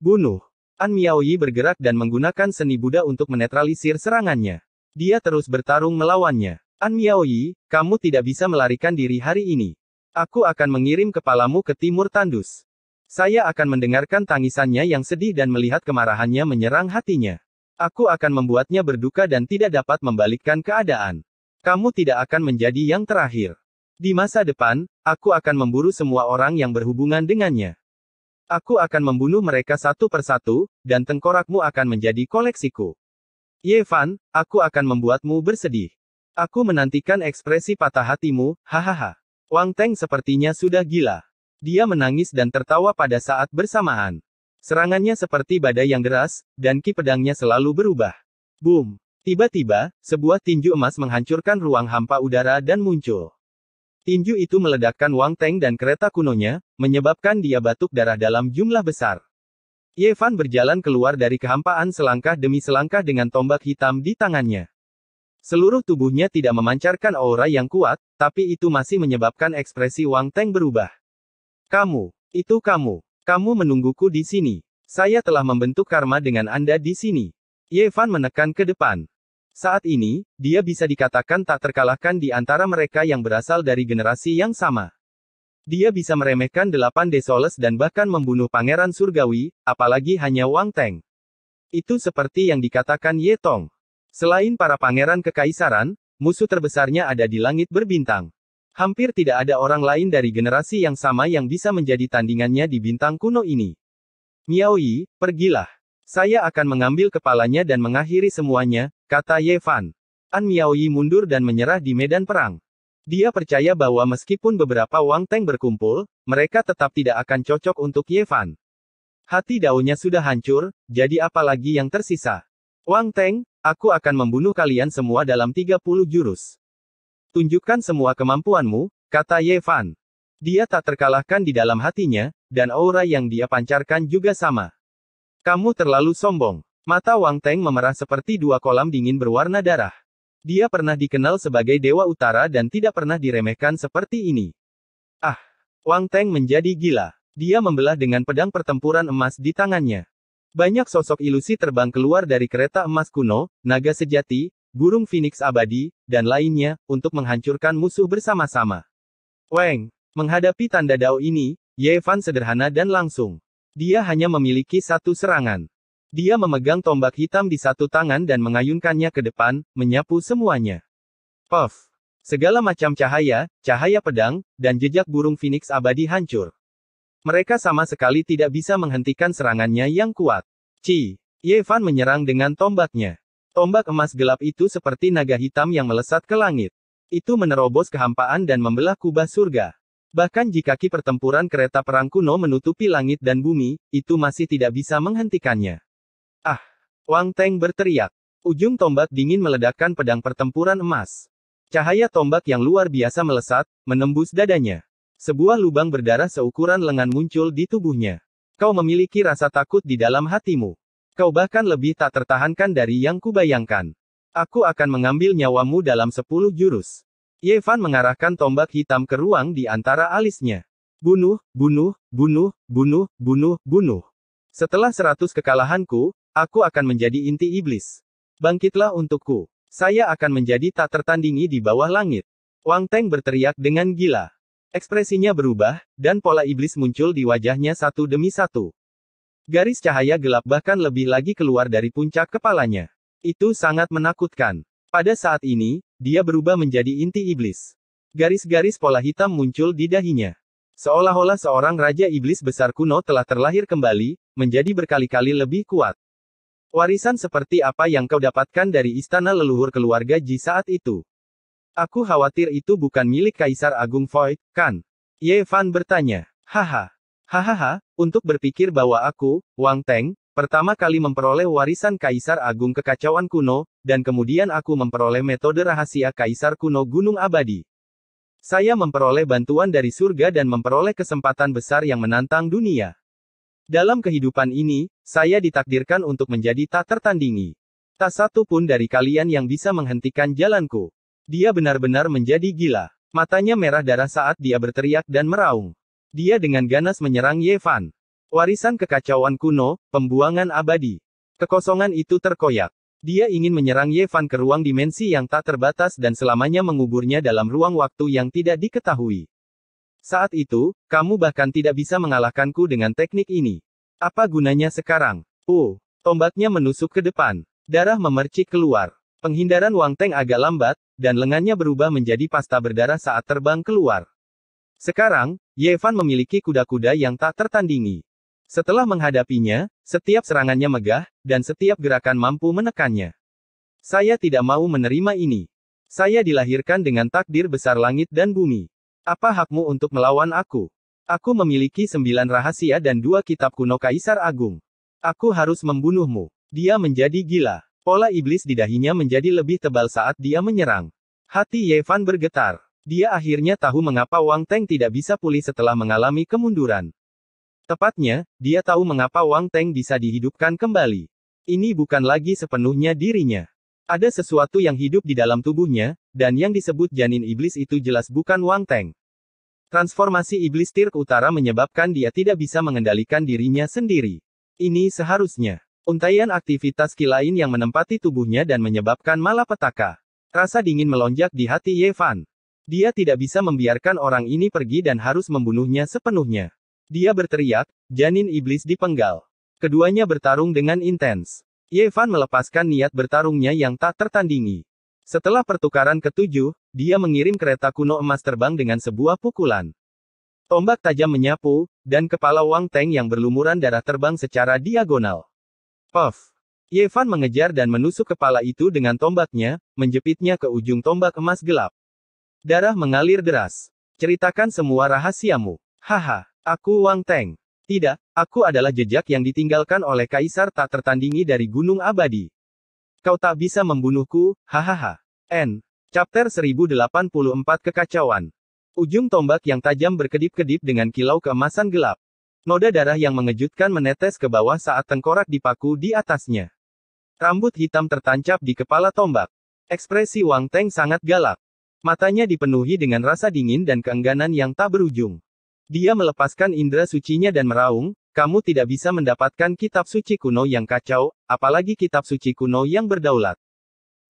Bunuh. An Miaoyi bergerak dan menggunakan seni Buddha untuk menetralisir serangannya. Dia terus bertarung melawannya. An Miaoyi, kamu tidak bisa melarikan diri hari ini. Aku akan mengirim kepalamu ke timur tandus. Saya akan mendengarkan tangisannya yang sedih dan melihat kemarahannya menyerang hatinya. Aku akan membuatnya berduka dan tidak dapat membalikkan keadaan. Kamu tidak akan menjadi yang terakhir. Di masa depan, aku akan memburu semua orang yang berhubungan dengannya. Aku akan membunuh mereka satu persatu, dan tengkorakmu akan menjadi koleksiku. Yevan, aku akan membuatmu bersedih. Aku menantikan ekspresi patah hatimu, hahaha. Wang Teng sepertinya sudah gila. Dia menangis dan tertawa pada saat bersamaan. Serangannya seperti badai yang deras, dan ki pedangnya selalu berubah. Boom! Tiba-tiba, sebuah tinju emas menghancurkan ruang hampa udara dan muncul. Tinju itu meledakkan Wang Teng dan kereta kunonya, menyebabkan dia batuk darah dalam jumlah besar. Ye Fan berjalan keluar dari kehampaan selangkah demi selangkah dengan tombak hitam di tangannya. Seluruh tubuhnya tidak memancarkan aura yang kuat, tapi itu masih menyebabkan ekspresi Wang Teng berubah. Kamu, itu kamu. Kamu menungguku di sini. Saya telah membentuk karma dengan Anda di sini. Yevan menekan ke depan. Saat ini, dia bisa dikatakan tak terkalahkan di antara mereka yang berasal dari generasi yang sama. Dia bisa meremehkan delapan desoles dan bahkan membunuh pangeran surgawi, apalagi hanya Wang Teng. Itu seperti yang dikatakan Ye Tong. Selain para pangeran kekaisaran, musuh terbesarnya ada di langit berbintang. Hampir tidak ada orang lain dari generasi yang sama yang bisa menjadi tandingannya di bintang kuno ini. Miao Yi, pergilah. Saya akan mengambil kepalanya dan mengakhiri semuanya, kata Ye Fan. An Miao Yi mundur dan menyerah di medan perang. Dia percaya bahwa meskipun beberapa Wang Teng berkumpul, mereka tetap tidak akan cocok untuk Ye Fan. Hati daunnya sudah hancur, jadi apa lagi yang tersisa. Wang Teng, aku akan membunuh kalian semua dalam 30 jurus. Tunjukkan semua kemampuanmu, kata Ye Fan. Dia tak terkalahkan di dalam hatinya, dan aura yang dia pancarkan juga sama. Kamu terlalu sombong. Mata Wang Teng memerah seperti dua kolam dingin berwarna darah. Dia pernah dikenal sebagai Dewa Utara dan tidak pernah diremehkan seperti ini. Ah! Wang Teng menjadi gila. Dia membelah dengan pedang pertempuran emas di tangannya. Banyak sosok ilusi terbang keluar dari kereta emas kuno, naga sejati, burung phoenix abadi, dan lainnya, untuk menghancurkan musuh bersama-sama. Weng, menghadapi tanda dao ini, Ye Fan sederhana dan langsung. Dia hanya memiliki satu serangan. Dia memegang tombak hitam di satu tangan dan mengayunkannya ke depan, menyapu semuanya. Puff. Segala macam cahaya, cahaya pedang, dan jejak burung phoenix abadi hancur. Mereka sama sekali tidak bisa menghentikan serangannya yang kuat. Ci, Ye Fan menyerang dengan tombaknya. Tombak emas gelap itu seperti naga hitam yang melesat ke langit. Itu menerobos kehampaan dan membelah kubah surga. Bahkan jika ki pertempuran kereta perang kuno menutupi langit dan bumi, itu masih tidak bisa menghentikannya. Ah! Wang Teng berteriak. Ujung tombak dingin meledakkan pedang pertempuran emas. Cahaya tombak yang luar biasa melesat, menembus dadanya. Sebuah lubang berdarah seukuran lengan muncul di tubuhnya. Kau memiliki rasa takut di dalam hatimu. Kau bahkan lebih tak tertahankan dari yang kubayangkan. Aku akan mengambil nyawamu dalam sepuluh jurus. Yevan mengarahkan tombak hitam ke ruang di antara alisnya. Bunuh, bunuh, bunuh, bunuh, bunuh, bunuh. Setelah seratus kekalahanku, aku akan menjadi inti iblis. Bangkitlah untukku. Saya akan menjadi tak tertandingi di bawah langit. Wang Teng berteriak dengan gila. Ekspresinya berubah, dan pola iblis muncul di wajahnya satu demi satu. Garis cahaya gelap bahkan lebih lagi keluar dari puncak kepalanya. Itu sangat menakutkan. Pada saat ini, dia berubah menjadi inti iblis. Garis-garis pola hitam muncul di dahinya. Seolah-olah seorang raja iblis besar kuno telah terlahir kembali, menjadi berkali-kali lebih kuat. Warisan seperti apa yang kau dapatkan dari istana leluhur keluarga Ji saat itu? Aku khawatir itu bukan milik Kaisar Agung Void, kan? Ye Fan bertanya. Haha, Hahaha, untuk berpikir bahwa aku, Wang Teng, pertama kali memperoleh warisan Kaisar Agung Kekacauan Kuno, dan kemudian aku memperoleh metode rahasia Kaisar Kuno Gunung Abadi. Saya memperoleh bantuan dari surga dan memperoleh kesempatan besar yang menantang dunia. Dalam kehidupan ini, saya ditakdirkan untuk menjadi tak tertandingi. Tak satu pun dari kalian yang bisa menghentikan jalanku. Dia benar-benar menjadi gila. Matanya merah darah saat dia berteriak dan meraung. Dia dengan ganas menyerang Yevan. Warisan kekacauan kuno, pembuangan abadi. Kekosongan itu terkoyak. Dia ingin menyerang Yevan ke ruang dimensi yang tak terbatas dan selamanya menguburnya dalam ruang waktu yang tidak diketahui. Saat itu, kamu bahkan tidak bisa mengalahkanku dengan teknik ini. Apa gunanya sekarang? Oh, tombaknya menusuk ke depan. Darah memercik keluar. Penghindaran Wang Teng agak lambat, dan lengannya berubah menjadi pasta berdarah saat terbang keluar. Sekarang, Yevan memiliki kuda-kuda yang tak tertandingi. Setelah menghadapinya, setiap serangannya megah, dan setiap gerakan mampu menekannya. Saya tidak mau menerima ini. Saya dilahirkan dengan takdir besar langit dan bumi. Apa hakmu untuk melawan aku? Aku memiliki sembilan rahasia dan dua kitab kuno Kaisar Agung. Aku harus membunuhmu. Dia menjadi gila. Pola iblis di dahinya menjadi lebih tebal saat dia menyerang. Hati Yevan bergetar. Dia akhirnya tahu mengapa Wang Teng tidak bisa pulih setelah mengalami kemunduran. Tepatnya, dia tahu mengapa Wang Teng bisa dihidupkan kembali. Ini bukan lagi sepenuhnya dirinya. Ada sesuatu yang hidup di dalam tubuhnya, dan yang disebut janin iblis itu jelas bukan Wang Teng. Transformasi iblis Tirk Utara menyebabkan dia tidak bisa mengendalikan dirinya sendiri. Ini seharusnya untaian aktivitas ki lain yang menempati tubuhnya dan menyebabkan malapetaka. Rasa dingin melonjak di hati Yevan. Dia tidak bisa membiarkan orang ini pergi dan harus membunuhnya sepenuhnya. Dia berteriak, janin iblis dipenggal. Keduanya bertarung dengan intens. Yevan melepaskan niat bertarungnya yang tak tertandingi. Setelah pertukaran ketujuh, dia mengirim kereta kuno emas terbang dengan sebuah pukulan. Tombak tajam menyapu, dan kepala Wang Teng yang berlumuran darah terbang secara diagonal. Puff! Yevan mengejar dan menusuk kepala itu dengan tombaknya, menjepitnya ke ujung tombak emas gelap. Darah mengalir deras. Ceritakan semua rahasiamu. Haha, aku Wang Teng. Tidak, aku adalah jejak yang ditinggalkan oleh kaisar tak tertandingi dari Gunung Abadi. Kau tak bisa membunuhku, hahaha. N. Chapter 1084 Kekacauan. Ujung tombak yang tajam berkedip-kedip dengan kilau keemasan gelap. Noda darah yang mengejutkan menetes ke bawah saat tengkorak dipaku di atasnya. Rambut hitam tertancap di kepala tombak. Ekspresi Wang Teng sangat galak. Matanya dipenuhi dengan rasa dingin dan keengganan yang tak berujung. Dia melepaskan indera sucinya dan meraung, kamu tidak bisa mendapatkan kitab suci kuno yang kacau, apalagi kitab suci kuno yang berdaulat.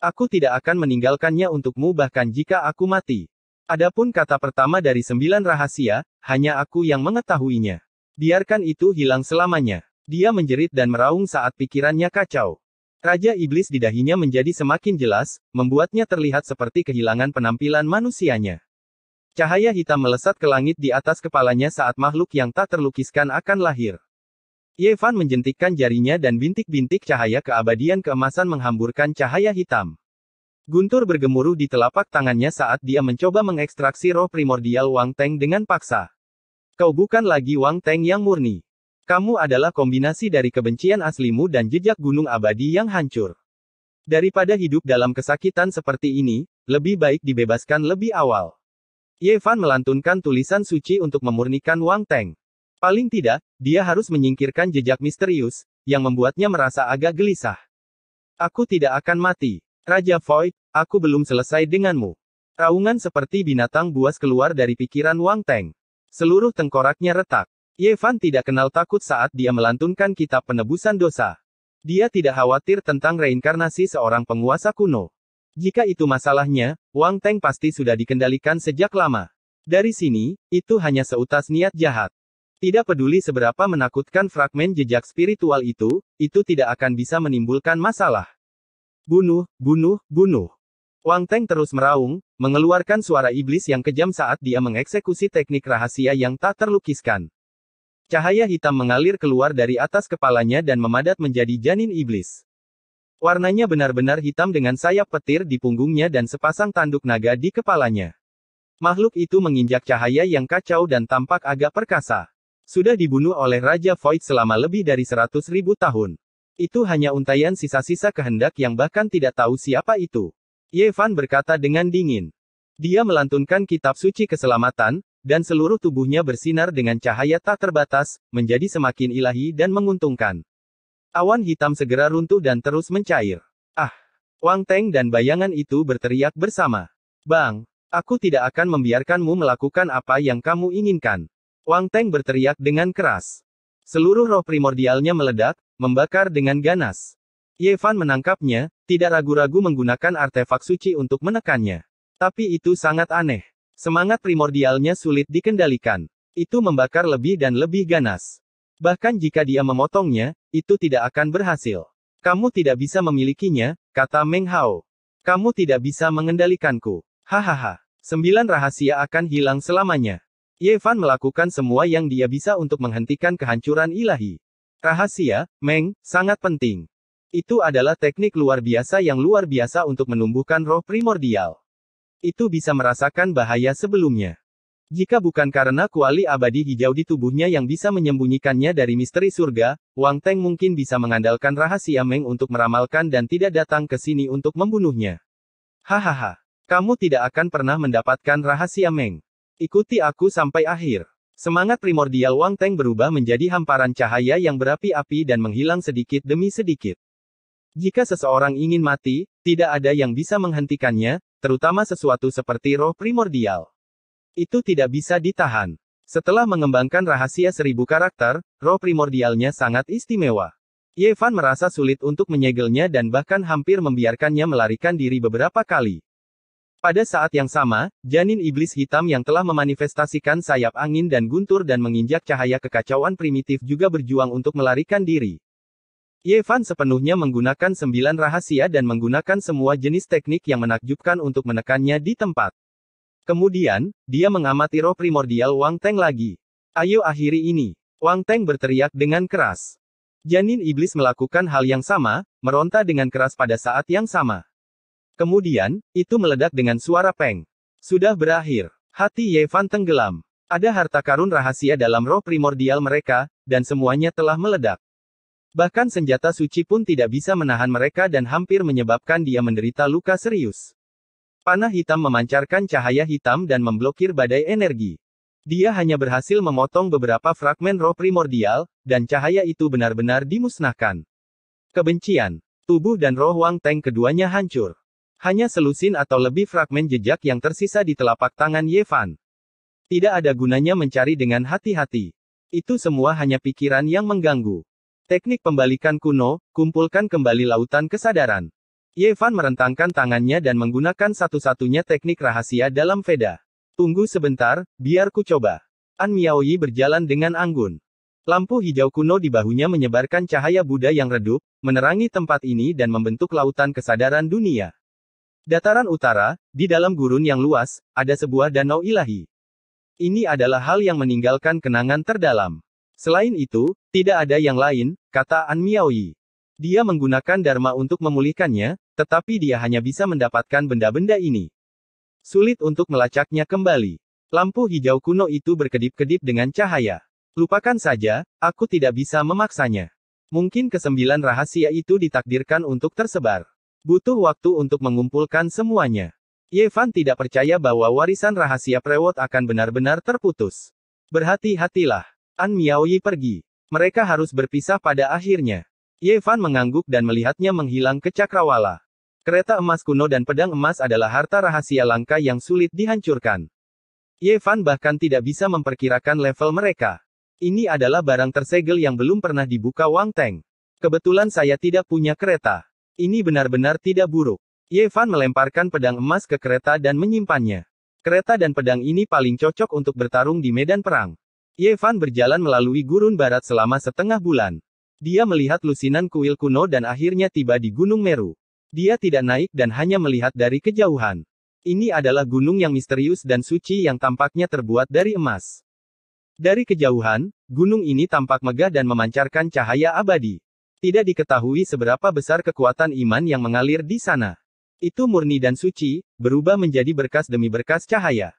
Aku tidak akan meninggalkannya untukmu bahkan jika aku mati. Adapun kata pertama dari sembilan rahasia, hanya aku yang mengetahuinya. Biarkan itu hilang selamanya. Dia menjerit dan meraung saat pikirannya kacau. Raja iblis di dahinya menjadi semakin jelas, membuatnya terlihat seperti kehilangan penampilan manusianya. Cahaya hitam melesat ke langit di atas kepalanya saat makhluk yang tak terlukiskan akan lahir. Yevan menjentikkan jarinya dan bintik-bintik cahaya keabadian keemasan menghamburkan cahaya hitam. Guntur bergemuruh di telapak tangannya saat dia mencoba mengekstraksi roh primordial Wang Teng dengan paksa. Kau bukan lagi Wang Teng yang murni. Kamu adalah kombinasi dari kebencian aslimu dan jejak gunung abadi yang hancur. Daripada hidup dalam kesakitan seperti ini, lebih baik dibebaskan lebih awal. Yevan melantunkan tulisan suci untuk memurnikan Wang Teng. Paling tidak, dia harus menyingkirkan jejak misterius, yang membuatnya merasa agak gelisah. Aku tidak akan mati. Raja Foy. aku belum selesai denganmu. Raungan seperti binatang buas keluar dari pikiran Wang Teng. Seluruh tengkoraknya retak. Yevan tidak kenal takut saat dia melantunkan kitab penebusan dosa. Dia tidak khawatir tentang reinkarnasi seorang penguasa kuno. Jika itu masalahnya, Wang Teng pasti sudah dikendalikan sejak lama. Dari sini, itu hanya seutas niat jahat. Tidak peduli seberapa menakutkan fragmen jejak spiritual itu, itu tidak akan bisa menimbulkan masalah. Bunuh, bunuh, bunuh. Wang Teng terus meraung, mengeluarkan suara iblis yang kejam saat dia mengeksekusi teknik rahasia yang tak terlukiskan. Cahaya hitam mengalir keluar dari atas kepalanya dan memadat menjadi janin iblis. Warnanya benar-benar hitam dengan sayap petir di punggungnya dan sepasang tanduk naga di kepalanya. Makhluk itu menginjak cahaya yang kacau dan tampak agak perkasa. Sudah dibunuh oleh Raja Void selama lebih dari seratus ribu tahun. Itu hanya untayan sisa-sisa kehendak yang bahkan tidak tahu siapa itu. Yevan berkata dengan dingin. Dia melantunkan kitab suci keselamatan, dan seluruh tubuhnya bersinar dengan cahaya tak terbatas, menjadi semakin ilahi dan menguntungkan. Awan hitam segera runtuh dan terus mencair. Ah! Wang Teng dan bayangan itu berteriak bersama. Bang! Aku tidak akan membiarkanmu melakukan apa yang kamu inginkan. Wang Teng berteriak dengan keras. Seluruh roh primordialnya meledak, membakar dengan ganas. Ye Fan menangkapnya, tidak ragu-ragu menggunakan artefak suci untuk menekannya. Tapi itu sangat aneh. Semangat primordialnya sulit dikendalikan. Itu membakar lebih dan lebih ganas. Bahkan jika dia memotongnya, itu tidak akan berhasil. Kamu tidak bisa memilikinya, kata Meng Hao. Kamu tidak bisa mengendalikanku. Hahaha. Sembilan rahasia akan hilang selamanya. Ye Fan melakukan semua yang dia bisa untuk menghentikan kehancuran ilahi. Rahasia, Meng, sangat penting. Itu adalah teknik luar biasa yang luar biasa untuk menumbuhkan roh primordial itu bisa merasakan bahaya sebelumnya. Jika bukan karena kuali abadi hijau di tubuhnya yang bisa menyembunyikannya dari misteri surga, Wang Teng mungkin bisa mengandalkan rahasia Meng untuk meramalkan dan tidak datang ke sini untuk membunuhnya. Hahaha. Kamu tidak akan pernah mendapatkan rahasia Meng. Ikuti aku sampai akhir. Semangat primordial Wang Teng berubah menjadi hamparan cahaya yang berapi-api dan menghilang sedikit demi sedikit. Jika seseorang ingin mati, tidak ada yang bisa menghentikannya, terutama sesuatu seperti roh primordial. Itu tidak bisa ditahan. Setelah mengembangkan rahasia seribu karakter, roh primordialnya sangat istimewa. Yevan merasa sulit untuk menyegelnya dan bahkan hampir membiarkannya melarikan diri beberapa kali. Pada saat yang sama, janin iblis hitam yang telah memanifestasikan sayap angin dan guntur dan menginjak cahaya kekacauan primitif juga berjuang untuk melarikan diri. Yevan sepenuhnya menggunakan sembilan rahasia dan menggunakan semua jenis teknik yang menakjubkan untuk menekannya di tempat. Kemudian, dia mengamati roh primordial Wang Teng lagi. Ayo akhiri ini. Wang Teng berteriak dengan keras. Janin iblis melakukan hal yang sama, meronta dengan keras pada saat yang sama. Kemudian, itu meledak dengan suara peng. Sudah berakhir. Hati Yevan tenggelam. Ada harta karun rahasia dalam roh primordial mereka, dan semuanya telah meledak. Bahkan senjata suci pun tidak bisa menahan mereka dan hampir menyebabkan dia menderita luka serius. Panah hitam memancarkan cahaya hitam dan memblokir badai energi. Dia hanya berhasil memotong beberapa fragmen roh primordial, dan cahaya itu benar-benar dimusnahkan. Kebencian, tubuh dan roh Wang Teng keduanya hancur. Hanya selusin atau lebih fragmen jejak yang tersisa di telapak tangan Ye Fan. Tidak ada gunanya mencari dengan hati-hati. Itu semua hanya pikiran yang mengganggu. Teknik pembalikan kuno, kumpulkan kembali lautan kesadaran. Yevan merentangkan tangannya dan menggunakan satu-satunya teknik rahasia dalam Veda. Tunggu sebentar, biar ku coba. An Miaoyi berjalan dengan anggun. Lampu hijau kuno di bahunya menyebarkan cahaya Buddha yang redup, menerangi tempat ini dan membentuk lautan kesadaran dunia. Dataran utara, di dalam gurun yang luas, ada sebuah danau ilahi. Ini adalah hal yang meninggalkan kenangan terdalam. Selain itu, tidak ada yang lain, kata An Yi, Dia menggunakan Dharma untuk memulihkannya, tetapi dia hanya bisa mendapatkan benda-benda ini. Sulit untuk melacaknya kembali. Lampu hijau kuno itu berkedip-kedip dengan cahaya. Lupakan saja, aku tidak bisa memaksanya. Mungkin kesembilan rahasia itu ditakdirkan untuk tersebar. Butuh waktu untuk mengumpulkan semuanya. Yevan tidak percaya bahwa warisan rahasia Prewot akan benar-benar terputus. Berhati-hatilah. An Yi pergi. Mereka harus berpisah pada akhirnya. Yevan mengangguk dan melihatnya menghilang ke cakrawala. Kereta emas kuno dan pedang emas adalah harta rahasia langka yang sulit dihancurkan. Yevan bahkan tidak bisa memperkirakan level mereka. Ini adalah barang tersegel yang belum pernah dibuka Wang Teng. Kebetulan saya tidak punya kereta. Ini benar-benar tidak buruk. Yevan melemparkan pedang emas ke kereta dan menyimpannya. Kereta dan pedang ini paling cocok untuk bertarung di medan perang. Yevan berjalan melalui gurun barat selama setengah bulan. Dia melihat lusinan kuil kuno dan akhirnya tiba di Gunung Meru. Dia tidak naik dan hanya melihat dari kejauhan. Ini adalah gunung yang misterius dan suci yang tampaknya terbuat dari emas. Dari kejauhan, gunung ini tampak megah dan memancarkan cahaya abadi. Tidak diketahui seberapa besar kekuatan iman yang mengalir di sana. Itu murni dan suci, berubah menjadi berkas demi berkas cahaya.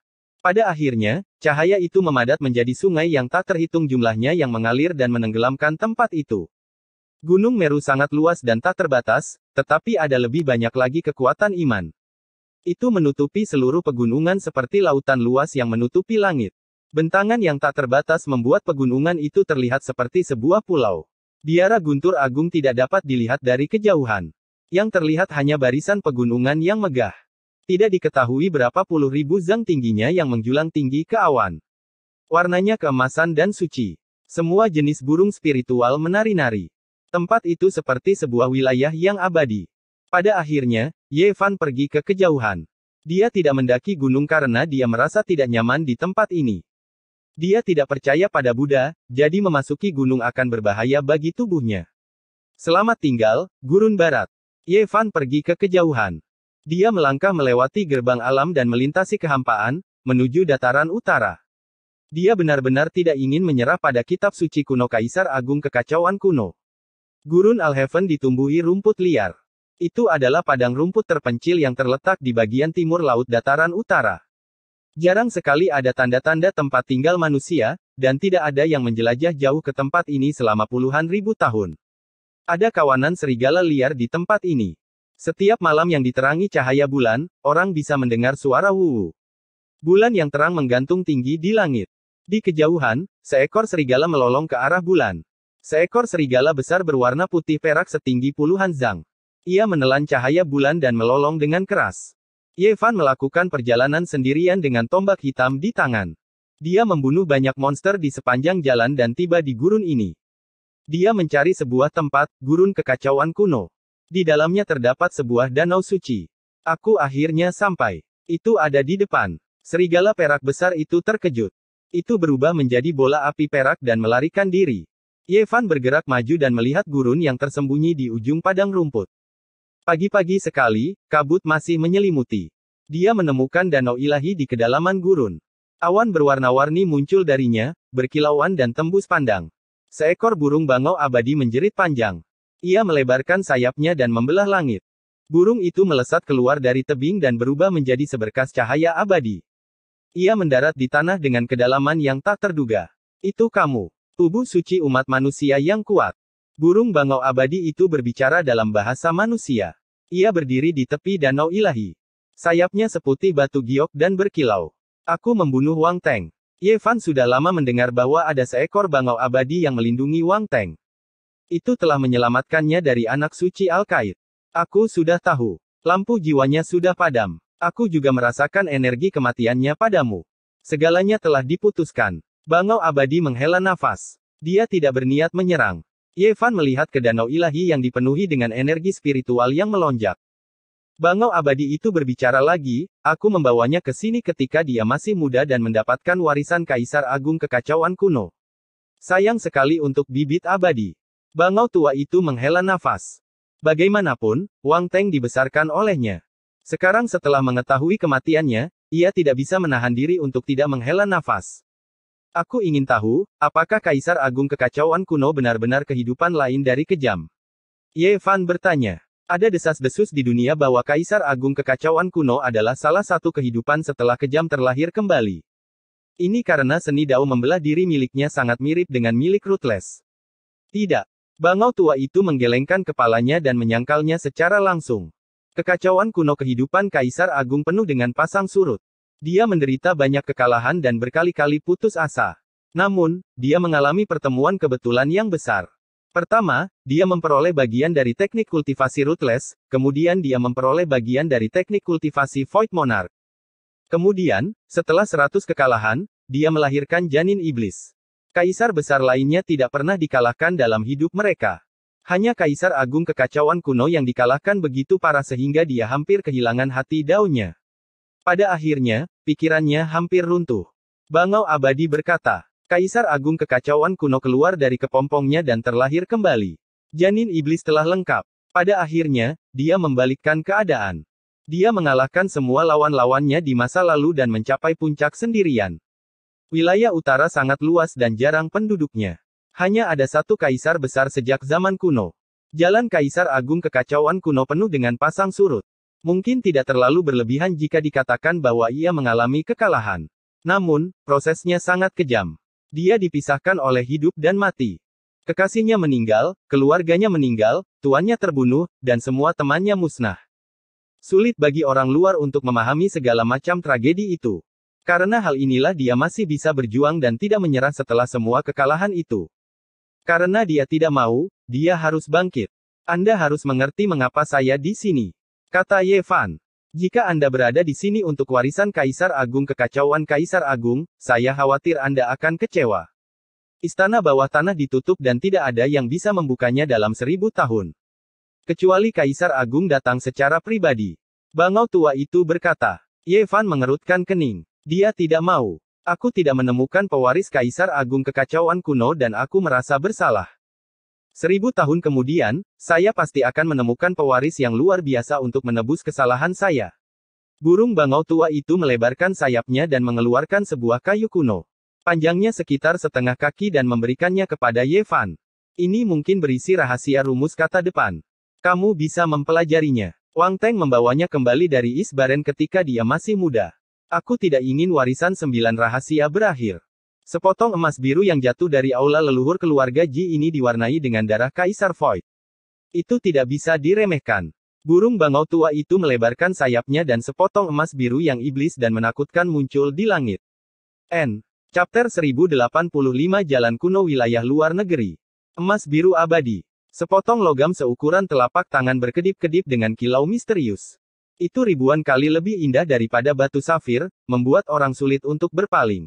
Pada akhirnya, Cahaya itu memadat menjadi sungai yang tak terhitung jumlahnya yang mengalir dan menenggelamkan tempat itu. Gunung Meru sangat luas dan tak terbatas, tetapi ada lebih banyak lagi kekuatan iman. Itu menutupi seluruh pegunungan seperti lautan luas yang menutupi langit. Bentangan yang tak terbatas membuat pegunungan itu terlihat seperti sebuah pulau. Biara Guntur Agung tidak dapat dilihat dari kejauhan. Yang terlihat hanya barisan pegunungan yang megah. Tidak diketahui berapa puluh ribu zang tingginya yang menjulang tinggi ke awan. Warnanya keemasan dan suci. Semua jenis burung spiritual menari-nari. Tempat itu seperti sebuah wilayah yang abadi. Pada akhirnya, Yevan pergi ke kejauhan. Dia tidak mendaki gunung karena dia merasa tidak nyaman di tempat ini. Dia tidak percaya pada Buddha, jadi memasuki gunung akan berbahaya bagi tubuhnya. Selamat tinggal, Gurun Barat. Yevan pergi ke kejauhan. Dia melangkah melewati gerbang alam dan melintasi kehampaan, menuju dataran utara. Dia benar-benar tidak ingin menyerah pada kitab suci kuno Kaisar Agung Kekacauan Kuno. Gurun Alheaven ditumbuhi rumput liar. Itu adalah padang rumput terpencil yang terletak di bagian timur laut dataran utara. Jarang sekali ada tanda-tanda tempat tinggal manusia, dan tidak ada yang menjelajah jauh ke tempat ini selama puluhan ribu tahun. Ada kawanan serigala liar di tempat ini. Setiap malam yang diterangi cahaya bulan, orang bisa mendengar suara wuwu. Bulan yang terang menggantung tinggi di langit. Di kejauhan, seekor serigala melolong ke arah bulan. Seekor serigala besar berwarna putih perak setinggi puluhan zang. Ia menelan cahaya bulan dan melolong dengan keras. Yevan melakukan perjalanan sendirian dengan tombak hitam di tangan. Dia membunuh banyak monster di sepanjang jalan dan tiba di gurun ini. Dia mencari sebuah tempat, gurun kekacauan kuno. Di dalamnya terdapat sebuah danau suci. Aku akhirnya sampai. Itu ada di depan. Serigala perak besar itu terkejut. Itu berubah menjadi bola api perak dan melarikan diri. Yevan bergerak maju dan melihat gurun yang tersembunyi di ujung padang rumput. Pagi-pagi sekali, kabut masih menyelimuti. Dia menemukan danau ilahi di kedalaman gurun. Awan berwarna-warni muncul darinya, berkilauan dan tembus pandang. Seekor burung bangau abadi menjerit panjang. Ia melebarkan sayapnya dan membelah langit. Burung itu melesat keluar dari tebing dan berubah menjadi seberkas cahaya abadi. Ia mendarat di tanah dengan kedalaman yang tak terduga. Itu kamu, tubuh suci umat manusia yang kuat. Burung bangau abadi itu berbicara dalam bahasa manusia. Ia berdiri di tepi danau ilahi. Sayapnya seputih batu giok dan berkilau. Aku membunuh Wang Teng. Ye sudah lama mendengar bahwa ada seekor bangau abadi yang melindungi Wang Teng. Itu telah menyelamatkannya dari anak suci Al-Qaid. Aku sudah tahu. Lampu jiwanya sudah padam. Aku juga merasakan energi kematiannya padamu. Segalanya telah diputuskan. Bangau abadi menghela nafas. Dia tidak berniat menyerang. Yevan melihat ke danau ilahi yang dipenuhi dengan energi spiritual yang melonjak. Bangau abadi itu berbicara lagi, aku membawanya ke sini ketika dia masih muda dan mendapatkan warisan Kaisar Agung Kekacauan Kuno. Sayang sekali untuk bibit abadi. Bangau tua itu menghela nafas. Bagaimanapun, Wang Teng dibesarkan olehnya. Sekarang setelah mengetahui kematiannya, ia tidak bisa menahan diri untuk tidak menghela nafas. Aku ingin tahu, apakah Kaisar Agung Kekacauan Kuno benar-benar kehidupan lain dari kejam? Ye Fan bertanya. Ada desas-desus di dunia bahwa Kaisar Agung Kekacauan Kuno adalah salah satu kehidupan setelah kejam terlahir kembali. Ini karena seni dao membelah diri miliknya sangat mirip dengan milik Rutles. Tidak, Bangau tua itu menggelengkan kepalanya dan menyangkalnya secara langsung. Kekacauan kuno kehidupan Kaisar Agung penuh dengan pasang surut. Dia menderita banyak kekalahan dan berkali-kali putus asa. Namun, dia mengalami pertemuan kebetulan yang besar. Pertama, dia memperoleh bagian dari teknik kultivasi rootless, kemudian dia memperoleh bagian dari teknik kultivasi void monarch. Kemudian, setelah 100 kekalahan, dia melahirkan janin iblis. Kaisar besar lainnya tidak pernah dikalahkan dalam hidup mereka. Hanya Kaisar Agung Kekacauan Kuno yang dikalahkan begitu parah sehingga dia hampir kehilangan hati daunnya. Pada akhirnya, pikirannya hampir runtuh. Bangau Abadi berkata, Kaisar Agung Kekacauan Kuno keluar dari kepompongnya dan terlahir kembali. Janin iblis telah lengkap. Pada akhirnya, dia membalikkan keadaan. Dia mengalahkan semua lawan-lawannya di masa lalu dan mencapai puncak sendirian. Wilayah utara sangat luas dan jarang penduduknya. Hanya ada satu kaisar besar sejak zaman kuno. Jalan Kaisar Agung kekacauan kuno penuh dengan pasang surut. Mungkin tidak terlalu berlebihan jika dikatakan bahwa ia mengalami kekalahan. Namun, prosesnya sangat kejam. Dia dipisahkan oleh hidup dan mati. Kekasihnya meninggal, keluarganya meninggal, tuannya terbunuh, dan semua temannya musnah. Sulit bagi orang luar untuk memahami segala macam tragedi itu. Karena hal inilah dia masih bisa berjuang dan tidak menyerah setelah semua kekalahan itu. Karena dia tidak mau, dia harus bangkit. Anda harus mengerti mengapa saya di sini. Kata Yevan. Jika Anda berada di sini untuk warisan Kaisar Agung kekacauan Kaisar Agung, saya khawatir Anda akan kecewa. Istana bawah tanah ditutup dan tidak ada yang bisa membukanya dalam seribu tahun. Kecuali Kaisar Agung datang secara pribadi. Bangau tua itu berkata. Yevan mengerutkan kening. Dia tidak mau. Aku tidak menemukan pewaris Kaisar Agung kekacauan kuno dan aku merasa bersalah. Seribu tahun kemudian, saya pasti akan menemukan pewaris yang luar biasa untuk menebus kesalahan saya. Burung bangau tua itu melebarkan sayapnya dan mengeluarkan sebuah kayu kuno. Panjangnya sekitar setengah kaki dan memberikannya kepada Yevan. Ini mungkin berisi rahasia rumus kata depan. Kamu bisa mempelajarinya. Wang Teng membawanya kembali dari Isbaren ketika dia masih muda. Aku tidak ingin warisan sembilan rahasia berakhir. Sepotong emas biru yang jatuh dari aula leluhur keluarga Ji ini diwarnai dengan darah Kaisar Void. Itu tidak bisa diremehkan. Burung bangau tua itu melebarkan sayapnya dan sepotong emas biru yang iblis dan menakutkan muncul di langit. N. Chapter 1085 Jalan Kuno Wilayah Luar Negeri. Emas biru abadi. Sepotong logam seukuran telapak tangan berkedip-kedip dengan kilau misterius. Itu ribuan kali lebih indah daripada batu safir, membuat orang sulit untuk berpaling.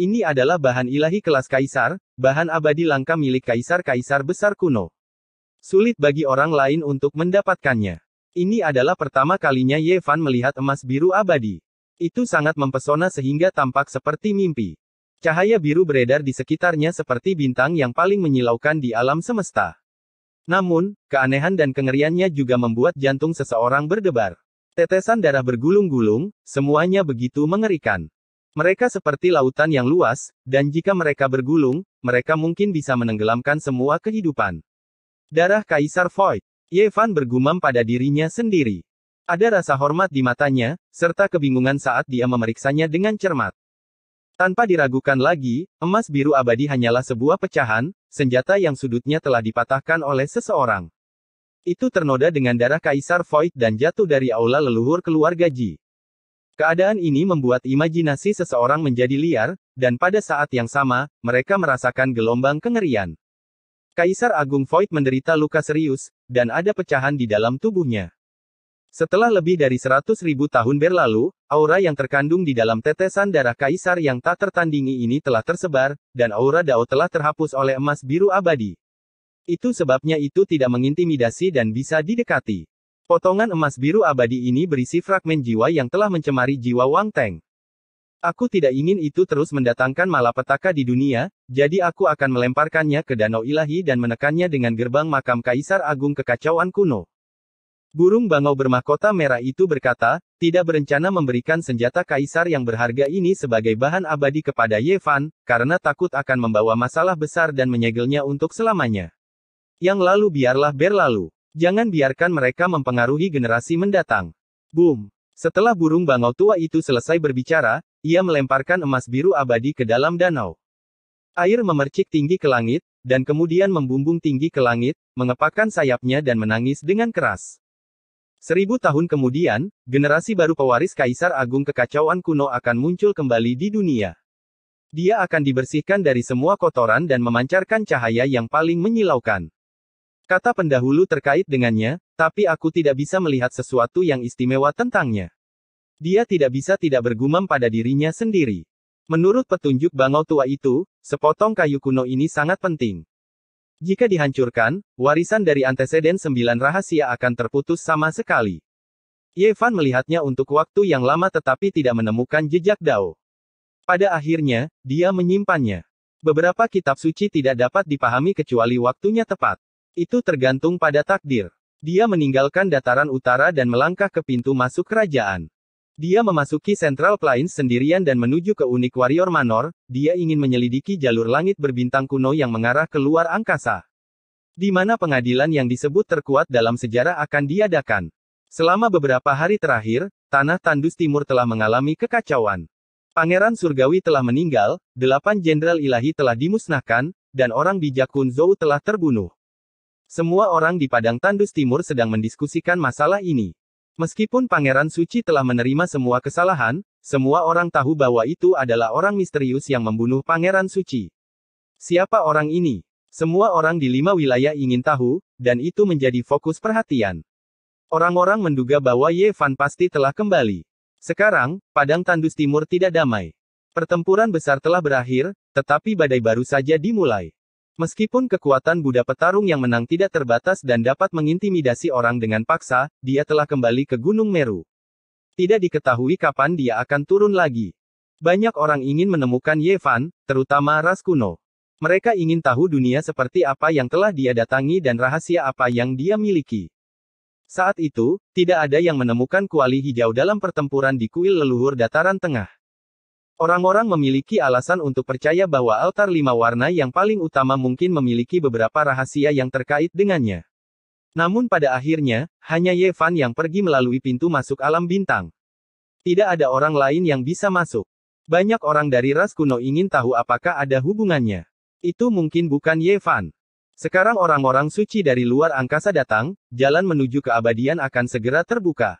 Ini adalah bahan ilahi kelas kaisar, bahan abadi langka milik kaisar-kaisar besar kuno. Sulit bagi orang lain untuk mendapatkannya. Ini adalah pertama kalinya Yevan melihat emas biru abadi. Itu sangat mempesona sehingga tampak seperti mimpi. Cahaya biru beredar di sekitarnya seperti bintang yang paling menyilaukan di alam semesta. Namun, keanehan dan kengeriannya juga membuat jantung seseorang berdebar. Tetesan darah bergulung-gulung, semuanya begitu mengerikan. Mereka seperti lautan yang luas, dan jika mereka bergulung, mereka mungkin bisa menenggelamkan semua kehidupan. Darah Kaisar Void. Yevan bergumam pada dirinya sendiri. Ada rasa hormat di matanya, serta kebingungan saat dia memeriksanya dengan cermat. Tanpa diragukan lagi, emas biru abadi hanyalah sebuah pecahan, senjata yang sudutnya telah dipatahkan oleh seseorang. Itu ternoda dengan darah Kaisar Void dan jatuh dari aula leluhur keluarga Ji. Keadaan ini membuat imajinasi seseorang menjadi liar, dan pada saat yang sama, mereka merasakan gelombang kengerian. Kaisar Agung Void menderita luka serius, dan ada pecahan di dalam tubuhnya. Setelah lebih dari 100 ribu tahun berlalu, aura yang terkandung di dalam tetesan darah kaisar yang tak tertandingi ini telah tersebar, dan aura Dao telah terhapus oleh emas biru abadi. Itu sebabnya itu tidak mengintimidasi dan bisa didekati. Potongan emas biru abadi ini berisi fragmen jiwa yang telah mencemari jiwa Wang Teng. Aku tidak ingin itu terus mendatangkan malapetaka di dunia, jadi aku akan melemparkannya ke danau ilahi dan menekannya dengan gerbang makam kaisar agung kekacauan kuno. Burung bangau bermahkota merah itu berkata, tidak berencana memberikan senjata kaisar yang berharga ini sebagai bahan abadi kepada Yevan, karena takut akan membawa masalah besar dan menyegelnya untuk selamanya. Yang lalu biarlah berlalu. Jangan biarkan mereka mempengaruhi generasi mendatang. Boom. Setelah burung bangau tua itu selesai berbicara, ia melemparkan emas biru abadi ke dalam danau. Air memercik tinggi ke langit, dan kemudian membumbung tinggi ke langit, mengepakkan sayapnya dan menangis dengan keras. Seribu tahun kemudian, generasi baru pewaris Kaisar Agung kekacauan kuno akan muncul kembali di dunia. Dia akan dibersihkan dari semua kotoran dan memancarkan cahaya yang paling menyilaukan. Kata pendahulu terkait dengannya, tapi aku tidak bisa melihat sesuatu yang istimewa tentangnya. Dia tidak bisa tidak bergumam pada dirinya sendiri. Menurut petunjuk bangau tua itu, sepotong kayu kuno ini sangat penting. Jika dihancurkan, warisan dari anteseden sembilan rahasia akan terputus sama sekali. Yevan melihatnya untuk waktu yang lama tetapi tidak menemukan jejak Dao. Pada akhirnya, dia menyimpannya. Beberapa kitab suci tidak dapat dipahami kecuali waktunya tepat. Itu tergantung pada takdir. Dia meninggalkan dataran utara dan melangkah ke pintu masuk kerajaan. Dia memasuki Central Plains sendirian dan menuju ke unik Warrior Manor, dia ingin menyelidiki jalur langit berbintang kuno yang mengarah ke luar angkasa. Di mana pengadilan yang disebut terkuat dalam sejarah akan diadakan. Selama beberapa hari terakhir, tanah tandus timur telah mengalami kekacauan. Pangeran Surgawi telah meninggal, delapan jenderal ilahi telah dimusnahkan, dan orang bijak Kun telah terbunuh. Semua orang di Padang Tandus Timur sedang mendiskusikan masalah ini. Meskipun Pangeran Suci telah menerima semua kesalahan, semua orang tahu bahwa itu adalah orang misterius yang membunuh Pangeran Suci. Siapa orang ini? Semua orang di lima wilayah ingin tahu, dan itu menjadi fokus perhatian. Orang-orang menduga bahwa Ye Fan pasti telah kembali. Sekarang, Padang Tandus Timur tidak damai. Pertempuran besar telah berakhir, tetapi badai baru saja dimulai. Meskipun kekuatan Buddha Petarung yang menang tidak terbatas dan dapat mengintimidasi orang dengan paksa, dia telah kembali ke Gunung Meru. Tidak diketahui kapan dia akan turun lagi. Banyak orang ingin menemukan Yevan, terutama ras kuno. Mereka ingin tahu dunia seperti apa yang telah dia datangi dan rahasia apa yang dia miliki. Saat itu, tidak ada yang menemukan kuali hijau dalam pertempuran di kuil leluhur dataran tengah. Orang-orang memiliki alasan untuk percaya bahwa altar lima warna yang paling utama mungkin memiliki beberapa rahasia yang terkait dengannya. Namun pada akhirnya, hanya Yevan yang pergi melalui pintu masuk alam bintang. Tidak ada orang lain yang bisa masuk. Banyak orang dari ras kuno ingin tahu apakah ada hubungannya. Itu mungkin bukan Yevan. Sekarang orang-orang suci dari luar angkasa datang, jalan menuju keabadian akan segera terbuka.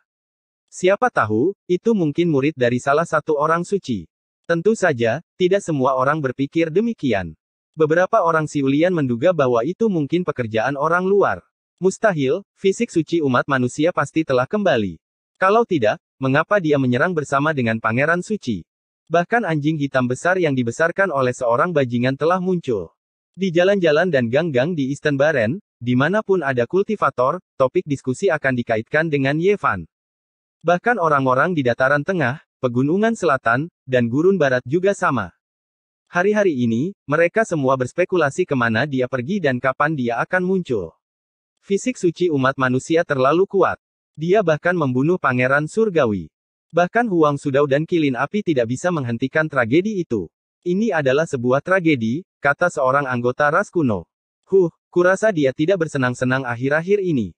Siapa tahu, itu mungkin murid dari salah satu orang suci. Tentu saja, tidak semua orang berpikir demikian. Beberapa orang Siulian menduga bahwa itu mungkin pekerjaan orang luar. Mustahil, fisik suci umat manusia pasti telah kembali. Kalau tidak, mengapa dia menyerang bersama dengan pangeran suci? Bahkan anjing hitam besar yang dibesarkan oleh seorang bajingan telah muncul. Di jalan-jalan dan gang-gang di Eastern Baren, dimanapun ada kultivator, topik diskusi akan dikaitkan dengan Yevan. Bahkan orang-orang di dataran tengah, pegunungan selatan, dan gurun barat juga sama. Hari-hari ini, mereka semua berspekulasi kemana dia pergi dan kapan dia akan muncul. Fisik suci umat manusia terlalu kuat. Dia bahkan membunuh pangeran surgawi. Bahkan Huang Sudau dan Kilin Api tidak bisa menghentikan tragedi itu. Ini adalah sebuah tragedi, kata seorang anggota ras kuno. Huh, kurasa dia tidak bersenang-senang akhir-akhir ini.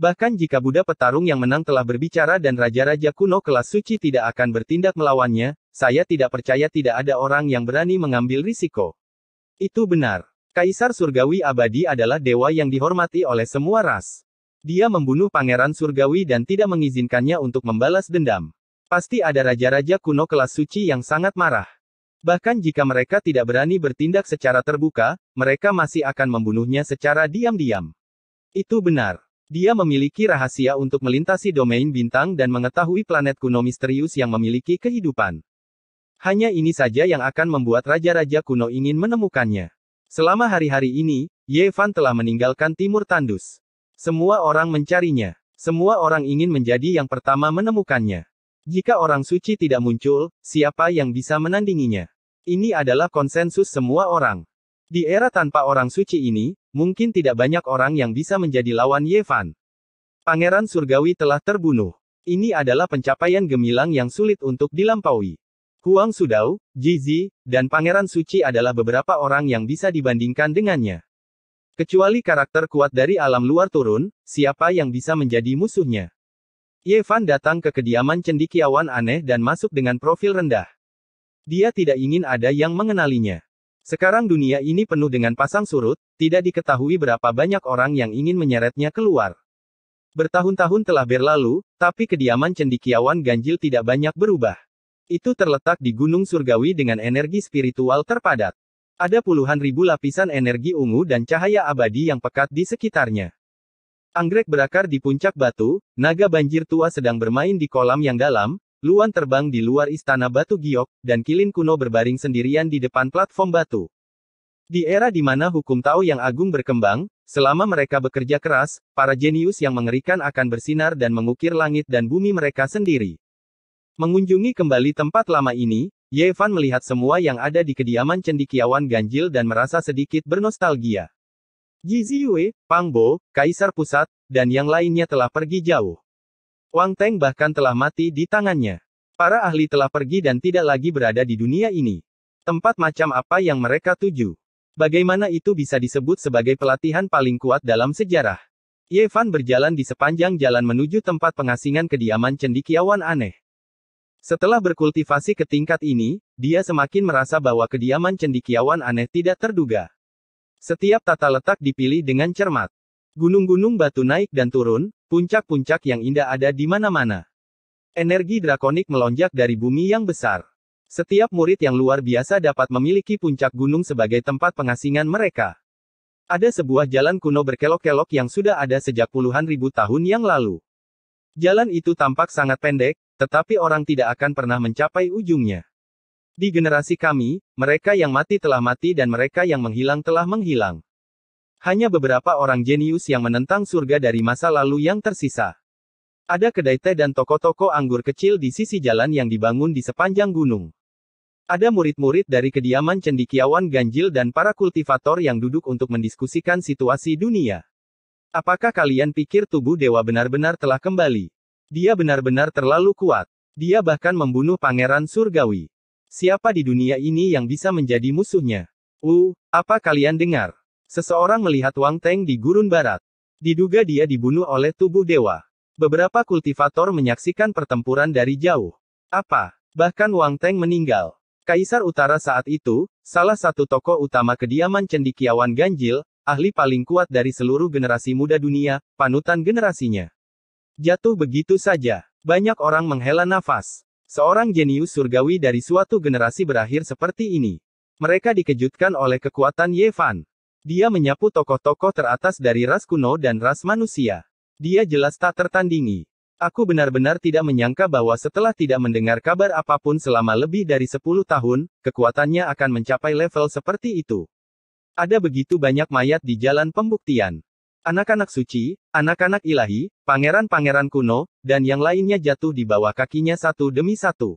Bahkan jika Buddha petarung yang menang telah berbicara dan raja-raja kuno kelas suci tidak akan bertindak melawannya, saya tidak percaya tidak ada orang yang berani mengambil risiko. Itu benar. Kaisar Surgawi Abadi adalah dewa yang dihormati oleh semua ras. Dia membunuh pangeran surgawi dan tidak mengizinkannya untuk membalas dendam. Pasti ada raja-raja kuno kelas suci yang sangat marah. Bahkan jika mereka tidak berani bertindak secara terbuka, mereka masih akan membunuhnya secara diam-diam. Itu benar. Dia memiliki rahasia untuk melintasi domain bintang dan mengetahui planet kuno misterius yang memiliki kehidupan. Hanya ini saja yang akan membuat raja-raja kuno ingin menemukannya. Selama hari-hari ini, Yevan telah meninggalkan timur tandus. Semua orang mencarinya. Semua orang ingin menjadi yang pertama menemukannya. Jika orang suci tidak muncul, siapa yang bisa menandinginya? Ini adalah konsensus semua orang. Di era tanpa orang suci ini, Mungkin tidak banyak orang yang bisa menjadi lawan Yevan. Pangeran Surgawi telah terbunuh. Ini adalah pencapaian gemilang yang sulit untuk dilampaui. Huang Sudao, Jizi, dan Pangeran Suci adalah beberapa orang yang bisa dibandingkan dengannya. Kecuali karakter kuat dari alam luar turun, siapa yang bisa menjadi musuhnya? Yevan datang ke kediaman cendikiawan aneh dan masuk dengan profil rendah. Dia tidak ingin ada yang mengenalinya. Sekarang dunia ini penuh dengan pasang surut, tidak diketahui berapa banyak orang yang ingin menyeretnya keluar. Bertahun-tahun telah berlalu, tapi kediaman cendikiawan ganjil tidak banyak berubah. Itu terletak di Gunung Surgawi dengan energi spiritual terpadat. Ada puluhan ribu lapisan energi ungu dan cahaya abadi yang pekat di sekitarnya. Anggrek berakar di puncak batu, naga banjir tua sedang bermain di kolam yang dalam, Luan terbang di luar istana batu giok, dan kilin kuno berbaring sendirian di depan platform batu. Di era di mana hukum Tao yang agung berkembang, selama mereka bekerja keras, para jenius yang mengerikan akan bersinar dan mengukir langit dan bumi mereka sendiri. Mengunjungi kembali tempat lama ini, Ye Fan melihat semua yang ada di kediaman cendikiawan ganjil dan merasa sedikit bernostalgia. Ji Ziyue, Pang Bo, Kaisar Pusat, dan yang lainnya telah pergi jauh. Wang Teng bahkan telah mati di tangannya. Para ahli telah pergi dan tidak lagi berada di dunia ini. Tempat macam apa yang mereka tuju? Bagaimana itu bisa disebut sebagai pelatihan paling kuat dalam sejarah? Yevan berjalan di sepanjang jalan menuju tempat pengasingan kediaman cendikiawan aneh. Setelah berkultivasi ke tingkat ini, dia semakin merasa bahwa kediaman cendikiawan aneh tidak terduga. Setiap tata letak dipilih dengan cermat. Gunung-gunung batu naik dan turun, Puncak-puncak yang indah ada di mana-mana. Energi drakonik melonjak dari bumi yang besar. Setiap murid yang luar biasa dapat memiliki puncak gunung sebagai tempat pengasingan mereka. Ada sebuah jalan kuno berkelok-kelok yang sudah ada sejak puluhan ribu tahun yang lalu. Jalan itu tampak sangat pendek, tetapi orang tidak akan pernah mencapai ujungnya. Di generasi kami, mereka yang mati telah mati dan mereka yang menghilang telah menghilang. Hanya beberapa orang jenius yang menentang surga dari masa lalu yang tersisa. Ada kedai teh dan toko-toko anggur kecil di sisi jalan yang dibangun di sepanjang gunung. Ada murid-murid dari kediaman cendikiawan ganjil dan para kultivator yang duduk untuk mendiskusikan situasi dunia. Apakah kalian pikir tubuh dewa benar-benar telah kembali? Dia benar-benar terlalu kuat. Dia bahkan membunuh pangeran surgawi. Siapa di dunia ini yang bisa menjadi musuhnya? Uh, apa kalian dengar? Seseorang melihat Wang Teng di gurun barat. Diduga dia dibunuh oleh tubuh dewa. Beberapa kultivator menyaksikan pertempuran dari jauh. Apa? Bahkan Wang Teng meninggal. Kaisar Utara saat itu, salah satu tokoh utama kediaman cendikiawan ganjil, ahli paling kuat dari seluruh generasi muda dunia, panutan generasinya. Jatuh begitu saja. Banyak orang menghela nafas. Seorang jenius surgawi dari suatu generasi berakhir seperti ini. Mereka dikejutkan oleh kekuatan Yevan. Dia menyapu tokoh-tokoh teratas dari ras kuno dan ras manusia. Dia jelas tak tertandingi. Aku benar-benar tidak menyangka bahwa setelah tidak mendengar kabar apapun selama lebih dari 10 tahun, kekuatannya akan mencapai level seperti itu. Ada begitu banyak mayat di jalan pembuktian. Anak-anak suci, anak-anak ilahi, pangeran-pangeran kuno, dan yang lainnya jatuh di bawah kakinya satu demi satu.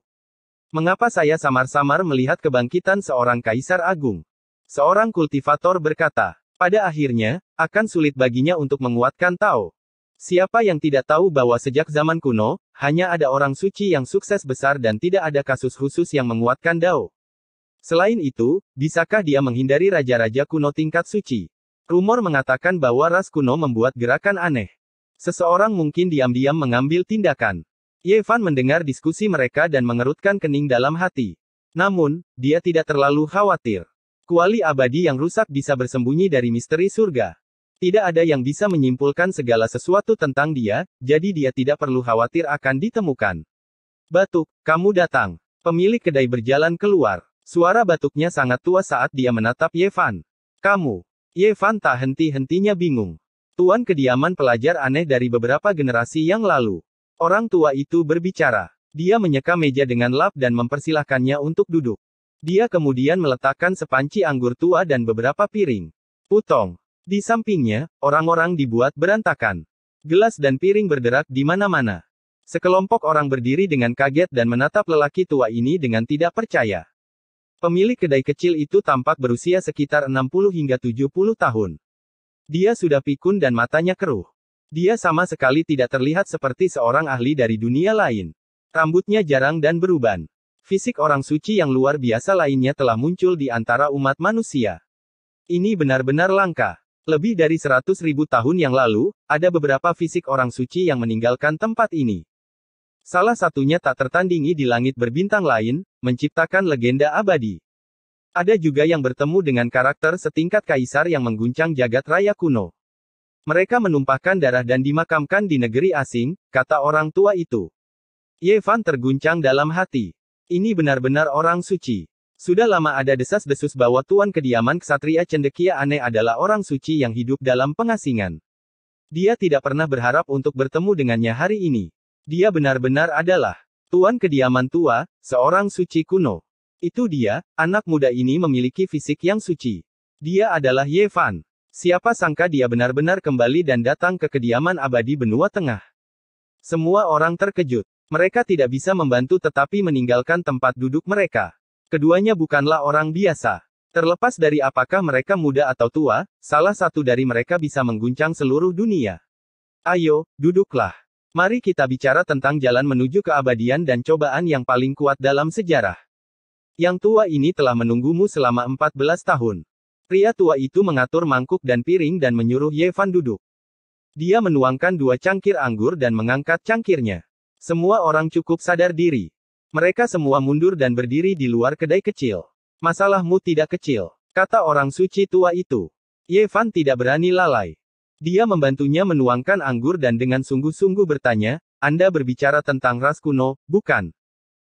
Mengapa saya samar-samar melihat kebangkitan seorang kaisar agung? Seorang kultivator berkata, pada akhirnya, akan sulit baginya untuk menguatkan Tao. Siapa yang tidak tahu bahwa sejak zaman kuno, hanya ada orang suci yang sukses besar dan tidak ada kasus khusus yang menguatkan Dao. Selain itu, bisakah dia menghindari raja-raja kuno tingkat suci? Rumor mengatakan bahwa ras kuno membuat gerakan aneh. Seseorang mungkin diam-diam mengambil tindakan. Yevan mendengar diskusi mereka dan mengerutkan kening dalam hati. Namun, dia tidak terlalu khawatir. Kuali abadi yang rusak bisa bersembunyi dari misteri surga. Tidak ada yang bisa menyimpulkan segala sesuatu tentang dia, jadi dia tidak perlu khawatir akan ditemukan. Batuk, kamu datang. Pemilik kedai berjalan keluar. Suara batuknya sangat tua saat dia menatap Yevan. Kamu. Yevan tak henti-hentinya bingung. Tuan kediaman pelajar aneh dari beberapa generasi yang lalu. Orang tua itu berbicara. Dia menyeka meja dengan lap dan mempersilahkannya untuk duduk. Dia kemudian meletakkan sepanci anggur tua dan beberapa piring. Putong. Di sampingnya, orang-orang dibuat berantakan. Gelas dan piring berderak di mana-mana. Sekelompok orang berdiri dengan kaget dan menatap lelaki tua ini dengan tidak percaya. Pemilik kedai kecil itu tampak berusia sekitar 60 hingga 70 tahun. Dia sudah pikun dan matanya keruh. Dia sama sekali tidak terlihat seperti seorang ahli dari dunia lain. Rambutnya jarang dan beruban. Fisik orang suci yang luar biasa lainnya telah muncul di antara umat manusia. Ini benar-benar langka. Lebih dari 100 ribu tahun yang lalu, ada beberapa fisik orang suci yang meninggalkan tempat ini. Salah satunya tak tertandingi di langit berbintang lain, menciptakan legenda abadi. Ada juga yang bertemu dengan karakter setingkat kaisar yang mengguncang jagat raya kuno. Mereka menumpahkan darah dan dimakamkan di negeri asing, kata orang tua itu. Yevan terguncang dalam hati. Ini benar-benar orang suci. Sudah lama ada desas-desus bahwa tuan kediaman Ksatria cendekia aneh adalah orang suci yang hidup dalam pengasingan. Dia tidak pernah berharap untuk bertemu dengannya hari ini. Dia benar-benar adalah tuan kediaman tua, seorang suci kuno. Itu dia, anak muda ini memiliki fisik yang suci. Dia adalah Yevan. Siapa sangka dia benar-benar kembali dan datang ke kediaman abadi benua tengah. Semua orang terkejut. Mereka tidak bisa membantu tetapi meninggalkan tempat duduk mereka. Keduanya bukanlah orang biasa. Terlepas dari apakah mereka muda atau tua, salah satu dari mereka bisa mengguncang seluruh dunia. Ayo, duduklah. Mari kita bicara tentang jalan menuju keabadian dan cobaan yang paling kuat dalam sejarah. Yang tua ini telah menunggumu selama 14 tahun. Pria tua itu mengatur mangkuk dan piring dan menyuruh Yevan duduk. Dia menuangkan dua cangkir anggur dan mengangkat cangkirnya. Semua orang cukup sadar diri. Mereka semua mundur dan berdiri di luar kedai kecil. Masalahmu tidak kecil, kata orang suci tua itu. Yevan tidak berani lalai. Dia membantunya menuangkan anggur dan dengan sungguh-sungguh bertanya, Anda berbicara tentang ras kuno, bukan?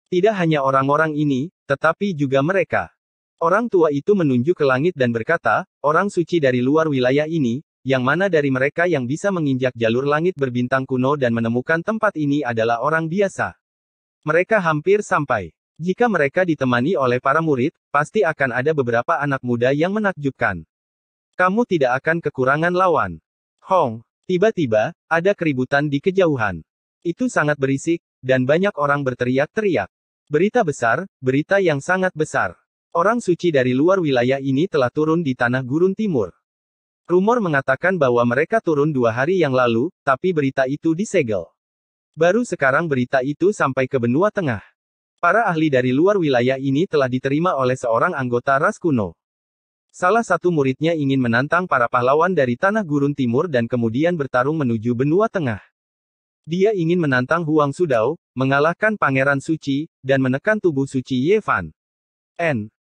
Tidak hanya orang-orang ini, tetapi juga mereka. Orang tua itu menunjuk ke langit dan berkata, orang suci dari luar wilayah ini, yang mana dari mereka yang bisa menginjak jalur langit berbintang kuno dan menemukan tempat ini adalah orang biasa. Mereka hampir sampai. Jika mereka ditemani oleh para murid, pasti akan ada beberapa anak muda yang menakjubkan. Kamu tidak akan kekurangan lawan. Hong, tiba-tiba, ada keributan di kejauhan. Itu sangat berisik, dan banyak orang berteriak-teriak. Berita besar, berita yang sangat besar. Orang suci dari luar wilayah ini telah turun di tanah gurun timur. Rumor mengatakan bahwa mereka turun dua hari yang lalu, tapi berita itu disegel. Baru sekarang berita itu sampai ke benua tengah. Para ahli dari luar wilayah ini telah diterima oleh seorang anggota ras kuno. Salah satu muridnya ingin menantang para pahlawan dari tanah gurun timur dan kemudian bertarung menuju benua tengah. Dia ingin menantang Huang Sudao, mengalahkan Pangeran Suci, dan menekan tubuh Suci Yevan. N.